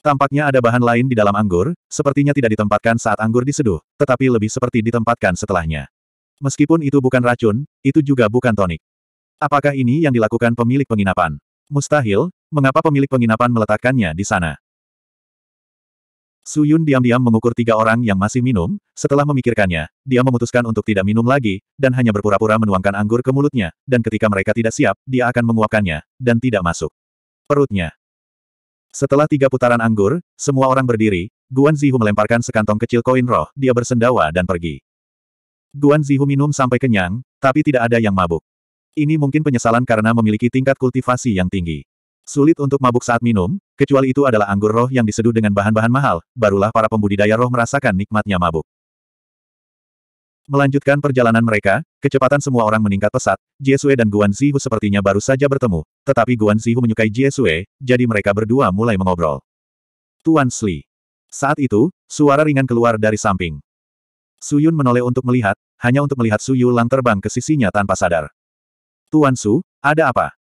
Tampaknya ada bahan lain di dalam anggur, sepertinya tidak ditempatkan saat anggur diseduh, tetapi lebih seperti ditempatkan setelahnya. Meskipun itu bukan racun, itu juga bukan tonik. Apakah ini yang dilakukan pemilik penginapan? Mustahil, mengapa pemilik penginapan meletakkannya di sana? Suyun diam-diam mengukur tiga orang yang masih minum, setelah memikirkannya, dia memutuskan untuk tidak minum lagi, dan hanya berpura-pura menuangkan anggur ke mulutnya, dan ketika mereka tidak siap, dia akan menguapkannya, dan tidak masuk. Perutnya. Setelah tiga putaran anggur, semua orang berdiri, Guan Zihu melemparkan sekantong kecil koin roh, dia bersendawa dan pergi. Guan Zihu minum sampai kenyang, tapi tidak ada yang mabuk. Ini mungkin penyesalan karena memiliki tingkat kultivasi yang tinggi. Sulit untuk mabuk saat minum, kecuali itu adalah anggur roh yang diseduh dengan bahan-bahan mahal, barulah para pembudidaya roh merasakan nikmatnya mabuk. Melanjutkan perjalanan mereka, kecepatan semua orang meningkat pesat, Jiesue dan Guan Zihu sepertinya baru saja bertemu, tetapi Guan Zihu menyukai Jiesue, jadi mereka berdua mulai mengobrol. Tuan Sli. Saat itu, suara ringan keluar dari samping. Su Yun menoleh untuk melihat, hanya untuk melihat Suyu Lang terbang ke sisinya tanpa sadar. Tuan Su, ada apa?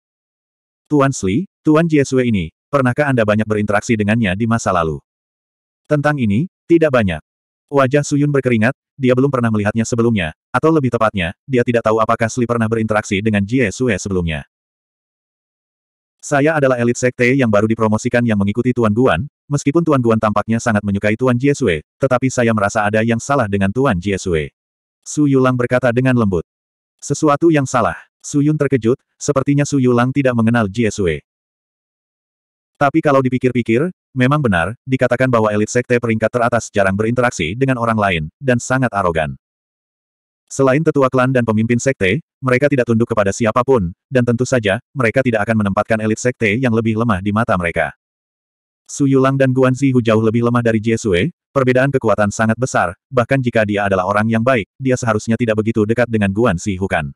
Tuan Sli, Tuan Jiesue ini, pernahkah Anda banyak berinteraksi dengannya di masa lalu? Tentang ini, tidak banyak. Wajah Suyun berkeringat, dia belum pernah melihatnya sebelumnya, atau lebih tepatnya, dia tidak tahu apakah Sli pernah berinteraksi dengan Jie Sue sebelumnya. Saya adalah elit sekte yang baru dipromosikan yang mengikuti Tuan Guan, meskipun Tuan Guan tampaknya sangat menyukai Tuan Jie Sue, tetapi saya merasa ada yang salah dengan Tuan Jie Sue. Su Yulang berkata dengan lembut. Sesuatu yang salah. Su Yun terkejut, sepertinya Su Yulang tidak mengenal Jie Sue. Tapi kalau dipikir-pikir, Memang benar, dikatakan bahwa elit sekte peringkat teratas jarang berinteraksi dengan orang lain, dan sangat arogan. Selain tetua klan dan pemimpin sekte, mereka tidak tunduk kepada siapapun, dan tentu saja, mereka tidak akan menempatkan elit sekte yang lebih lemah di mata mereka. Su Yulang dan Guan Zihu jauh lebih lemah dari Jie perbedaan kekuatan sangat besar, bahkan jika dia adalah orang yang baik, dia seharusnya tidak begitu dekat dengan Guan Zihu kan.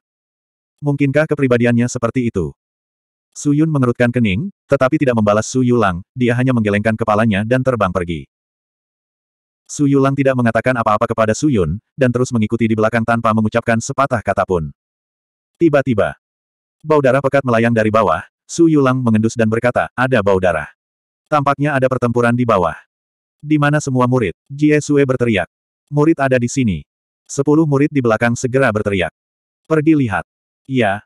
Mungkinkah kepribadiannya seperti itu? Su Yun mengerutkan kening, tetapi tidak membalas Su Yulang, dia hanya menggelengkan kepalanya dan terbang pergi. Su Yulang tidak mengatakan apa-apa kepada Su Yun, dan terus mengikuti di belakang tanpa mengucapkan sepatah kata pun. Tiba-tiba, bau darah pekat melayang dari bawah, Su Yulang mengendus dan berkata, ada bau darah. Tampaknya ada pertempuran di bawah. Di mana semua murid, Jie Sue berteriak. Murid ada di sini. Sepuluh murid di belakang segera berteriak. Pergi lihat. Iya,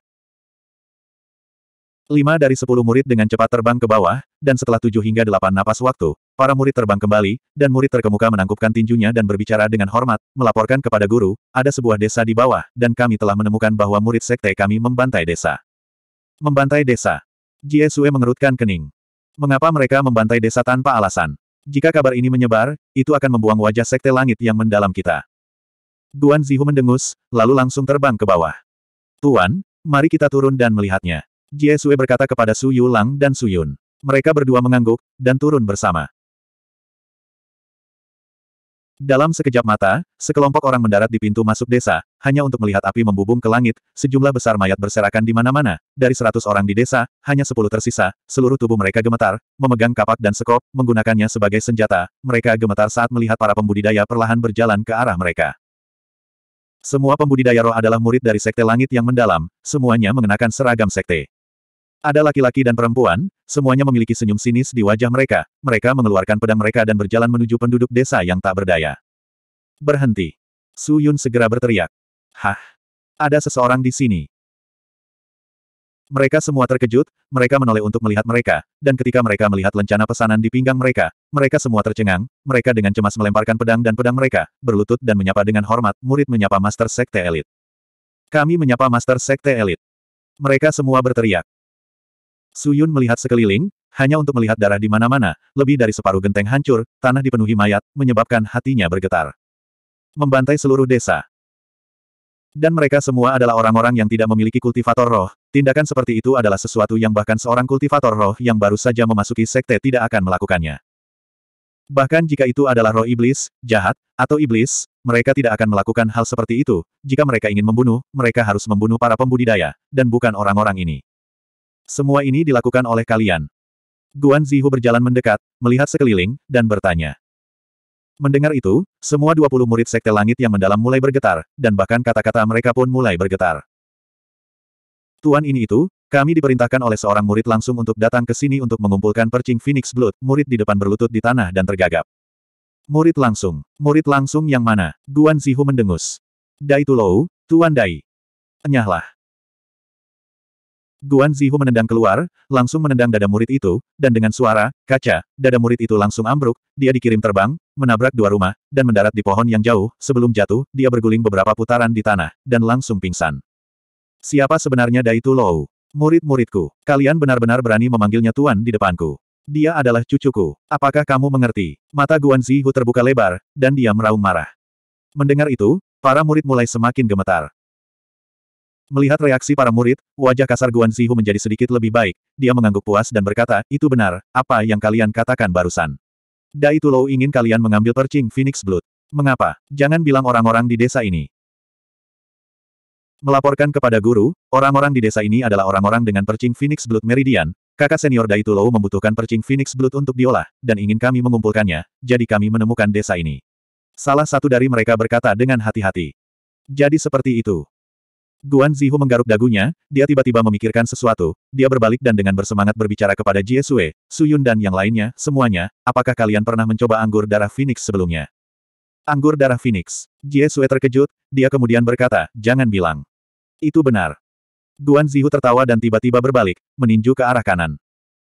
Lima dari sepuluh murid dengan cepat terbang ke bawah, dan setelah tujuh hingga delapan napas waktu, para murid terbang kembali, dan murid terkemuka menangkupkan tinjunya dan berbicara dengan hormat, melaporkan kepada guru, ada sebuah desa di bawah, dan kami telah menemukan bahwa murid sekte kami membantai desa. Membantai desa. Jie mengerutkan kening. Mengapa mereka membantai desa tanpa alasan? Jika kabar ini menyebar, itu akan membuang wajah sekte langit yang mendalam kita. Guan Zihu mendengus, lalu langsung terbang ke bawah. Tuan, mari kita turun dan melihatnya. Jie Sue berkata kepada Su Yulang dan Su Yun. Mereka berdua mengangguk, dan turun bersama. Dalam sekejap mata, sekelompok orang mendarat di pintu masuk desa, hanya untuk melihat api membubung ke langit, sejumlah besar mayat berserakan di mana-mana, dari seratus orang di desa, hanya sepuluh tersisa, seluruh tubuh mereka gemetar, memegang kapak dan sekop, menggunakannya sebagai senjata, mereka gemetar saat melihat para pembudidaya perlahan berjalan ke arah mereka. Semua pembudidaya roh adalah murid dari Sekte Langit yang mendalam, semuanya mengenakan seragam Sekte. Ada laki-laki dan perempuan, semuanya memiliki senyum sinis di wajah mereka. Mereka mengeluarkan pedang mereka dan berjalan menuju penduduk desa yang tak berdaya. Berhenti. Su Yun segera berteriak. Hah? Ada seseorang di sini. Mereka semua terkejut, mereka menoleh untuk melihat mereka, dan ketika mereka melihat lencana pesanan di pinggang mereka, mereka semua tercengang, mereka dengan cemas melemparkan pedang dan pedang mereka, berlutut dan menyapa dengan hormat, murid menyapa Master Sekte Elit. Kami menyapa Master Sekte Elit. Mereka semua berteriak. Su Yun melihat sekeliling, hanya untuk melihat darah di mana-mana, lebih dari separuh genteng hancur, tanah dipenuhi mayat, menyebabkan hatinya bergetar. Membantai seluruh desa. Dan mereka semua adalah orang-orang yang tidak memiliki kultivator roh, tindakan seperti itu adalah sesuatu yang bahkan seorang kultivator roh yang baru saja memasuki sekte tidak akan melakukannya. Bahkan jika itu adalah roh iblis, jahat, atau iblis, mereka tidak akan melakukan hal seperti itu, jika mereka ingin membunuh, mereka harus membunuh para pembudidaya, dan bukan orang-orang ini. Semua ini dilakukan oleh kalian. Guan Zihu berjalan mendekat, melihat sekeliling, dan bertanya. Mendengar itu, semua 20 murid Sekte Langit yang mendalam mulai bergetar, dan bahkan kata-kata mereka pun mulai bergetar. Tuan ini itu, kami diperintahkan oleh seorang murid langsung untuk datang ke sini untuk mengumpulkan percing Phoenix Blood, murid di depan berlutut di tanah dan tergagap. Murid langsung, murid langsung yang mana? Guan Zihu mendengus. Dai Tulou, Tuan Dai. Enyahlah. Guan Zihu menendang keluar, langsung menendang dada murid itu, dan dengan suara, kaca, dada murid itu langsung ambruk, dia dikirim terbang, menabrak dua rumah, dan mendarat di pohon yang jauh, sebelum jatuh, dia berguling beberapa putaran di tanah, dan langsung pingsan. Siapa sebenarnya Daitu Lou? Murid-muridku, kalian benar-benar berani memanggilnya Tuan di depanku. Dia adalah cucuku. Apakah kamu mengerti? Mata Guan Zihu terbuka lebar, dan dia meraung marah. Mendengar itu, para murid mulai semakin gemetar. Melihat reaksi para murid, wajah kasar Guan Zihu menjadi sedikit lebih baik. Dia mengangguk puas dan berkata, itu benar, apa yang kalian katakan barusan. Dai Tulou ingin kalian mengambil percing Phoenix Blood. Mengapa? Jangan bilang orang-orang di desa ini. Melaporkan kepada guru, orang-orang di desa ini adalah orang-orang dengan percing Phoenix Blood Meridian. Kakak senior Dai Tulou membutuhkan percing Phoenix Blood untuk diolah, dan ingin kami mengumpulkannya, jadi kami menemukan desa ini. Salah satu dari mereka berkata dengan hati-hati. Jadi seperti itu. Guan Zihu menggaruk dagunya, dia tiba-tiba memikirkan sesuatu, dia berbalik dan dengan bersemangat berbicara kepada Jie Su Yun dan yang lainnya, semuanya, apakah kalian pernah mencoba anggur darah Phoenix sebelumnya? Anggur darah Phoenix. Jie Sui terkejut, dia kemudian berkata, jangan bilang. Itu benar. Guan Zihu tertawa dan tiba-tiba berbalik, meninju ke arah kanan.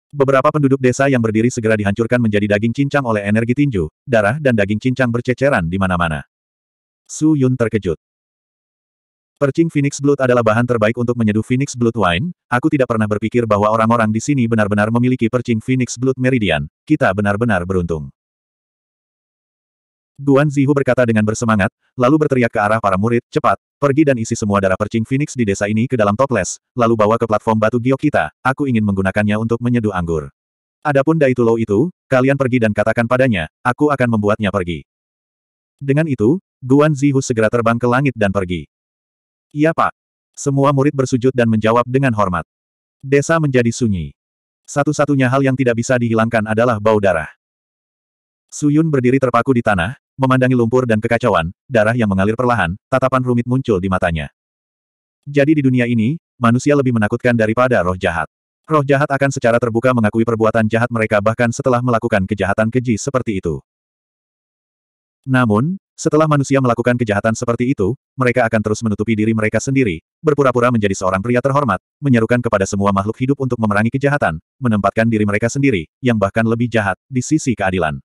Beberapa penduduk desa yang berdiri segera dihancurkan menjadi daging cincang oleh energi tinju, darah dan daging cincang berceceran di mana-mana. Su Yun terkejut. Percing Phoenix Blood adalah bahan terbaik untuk menyeduh Phoenix Blood Wine, aku tidak pernah berpikir bahwa orang-orang di sini benar-benar memiliki percing Phoenix Blood Meridian, kita benar-benar beruntung. Guan Zihu berkata dengan bersemangat, lalu berteriak ke arah para murid, cepat, pergi dan isi semua darah percing Phoenix di desa ini ke dalam toples, lalu bawa ke platform batu giok kita, aku ingin menggunakannya untuk menyeduh anggur. Adapun Daitulo itu, kalian pergi dan katakan padanya, aku akan membuatnya pergi. Dengan itu, Guan Zihu segera terbang ke langit dan pergi. Iya pak. Semua murid bersujud dan menjawab dengan hormat. Desa menjadi sunyi. Satu-satunya hal yang tidak bisa dihilangkan adalah bau darah. Suyun berdiri terpaku di tanah, memandangi lumpur dan kekacauan, darah yang mengalir perlahan, tatapan rumit muncul di matanya. Jadi di dunia ini, manusia lebih menakutkan daripada roh jahat. Roh jahat akan secara terbuka mengakui perbuatan jahat mereka bahkan setelah melakukan kejahatan keji seperti itu. Namun, setelah manusia melakukan kejahatan seperti itu, mereka akan terus menutupi diri mereka sendiri, berpura-pura menjadi seorang pria terhormat, menyerukan kepada semua makhluk hidup untuk memerangi kejahatan, menempatkan diri mereka sendiri, yang bahkan lebih jahat, di sisi keadilan.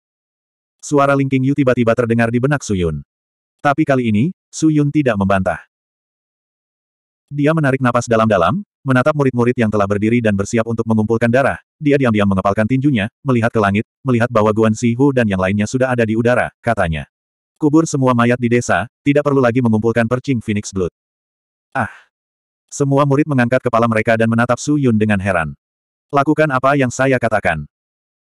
Suara lingking Yu tiba-tiba terdengar di benak Suyun. Tapi kali ini, Suyun tidak membantah. Dia menarik napas dalam-dalam, Menatap murid-murid yang telah berdiri dan bersiap untuk mengumpulkan darah, dia diam-diam mengepalkan tinjunya, melihat ke langit, melihat bahwa Guan Sihu dan yang lainnya sudah ada di udara, katanya. Kubur semua mayat di desa, tidak perlu lagi mengumpulkan percing Phoenix Blood. Ah! Semua murid mengangkat kepala mereka dan menatap Su Yun dengan heran. Lakukan apa yang saya katakan.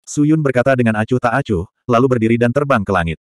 Su Yun berkata dengan acuh tak acuh, lalu berdiri dan terbang ke langit.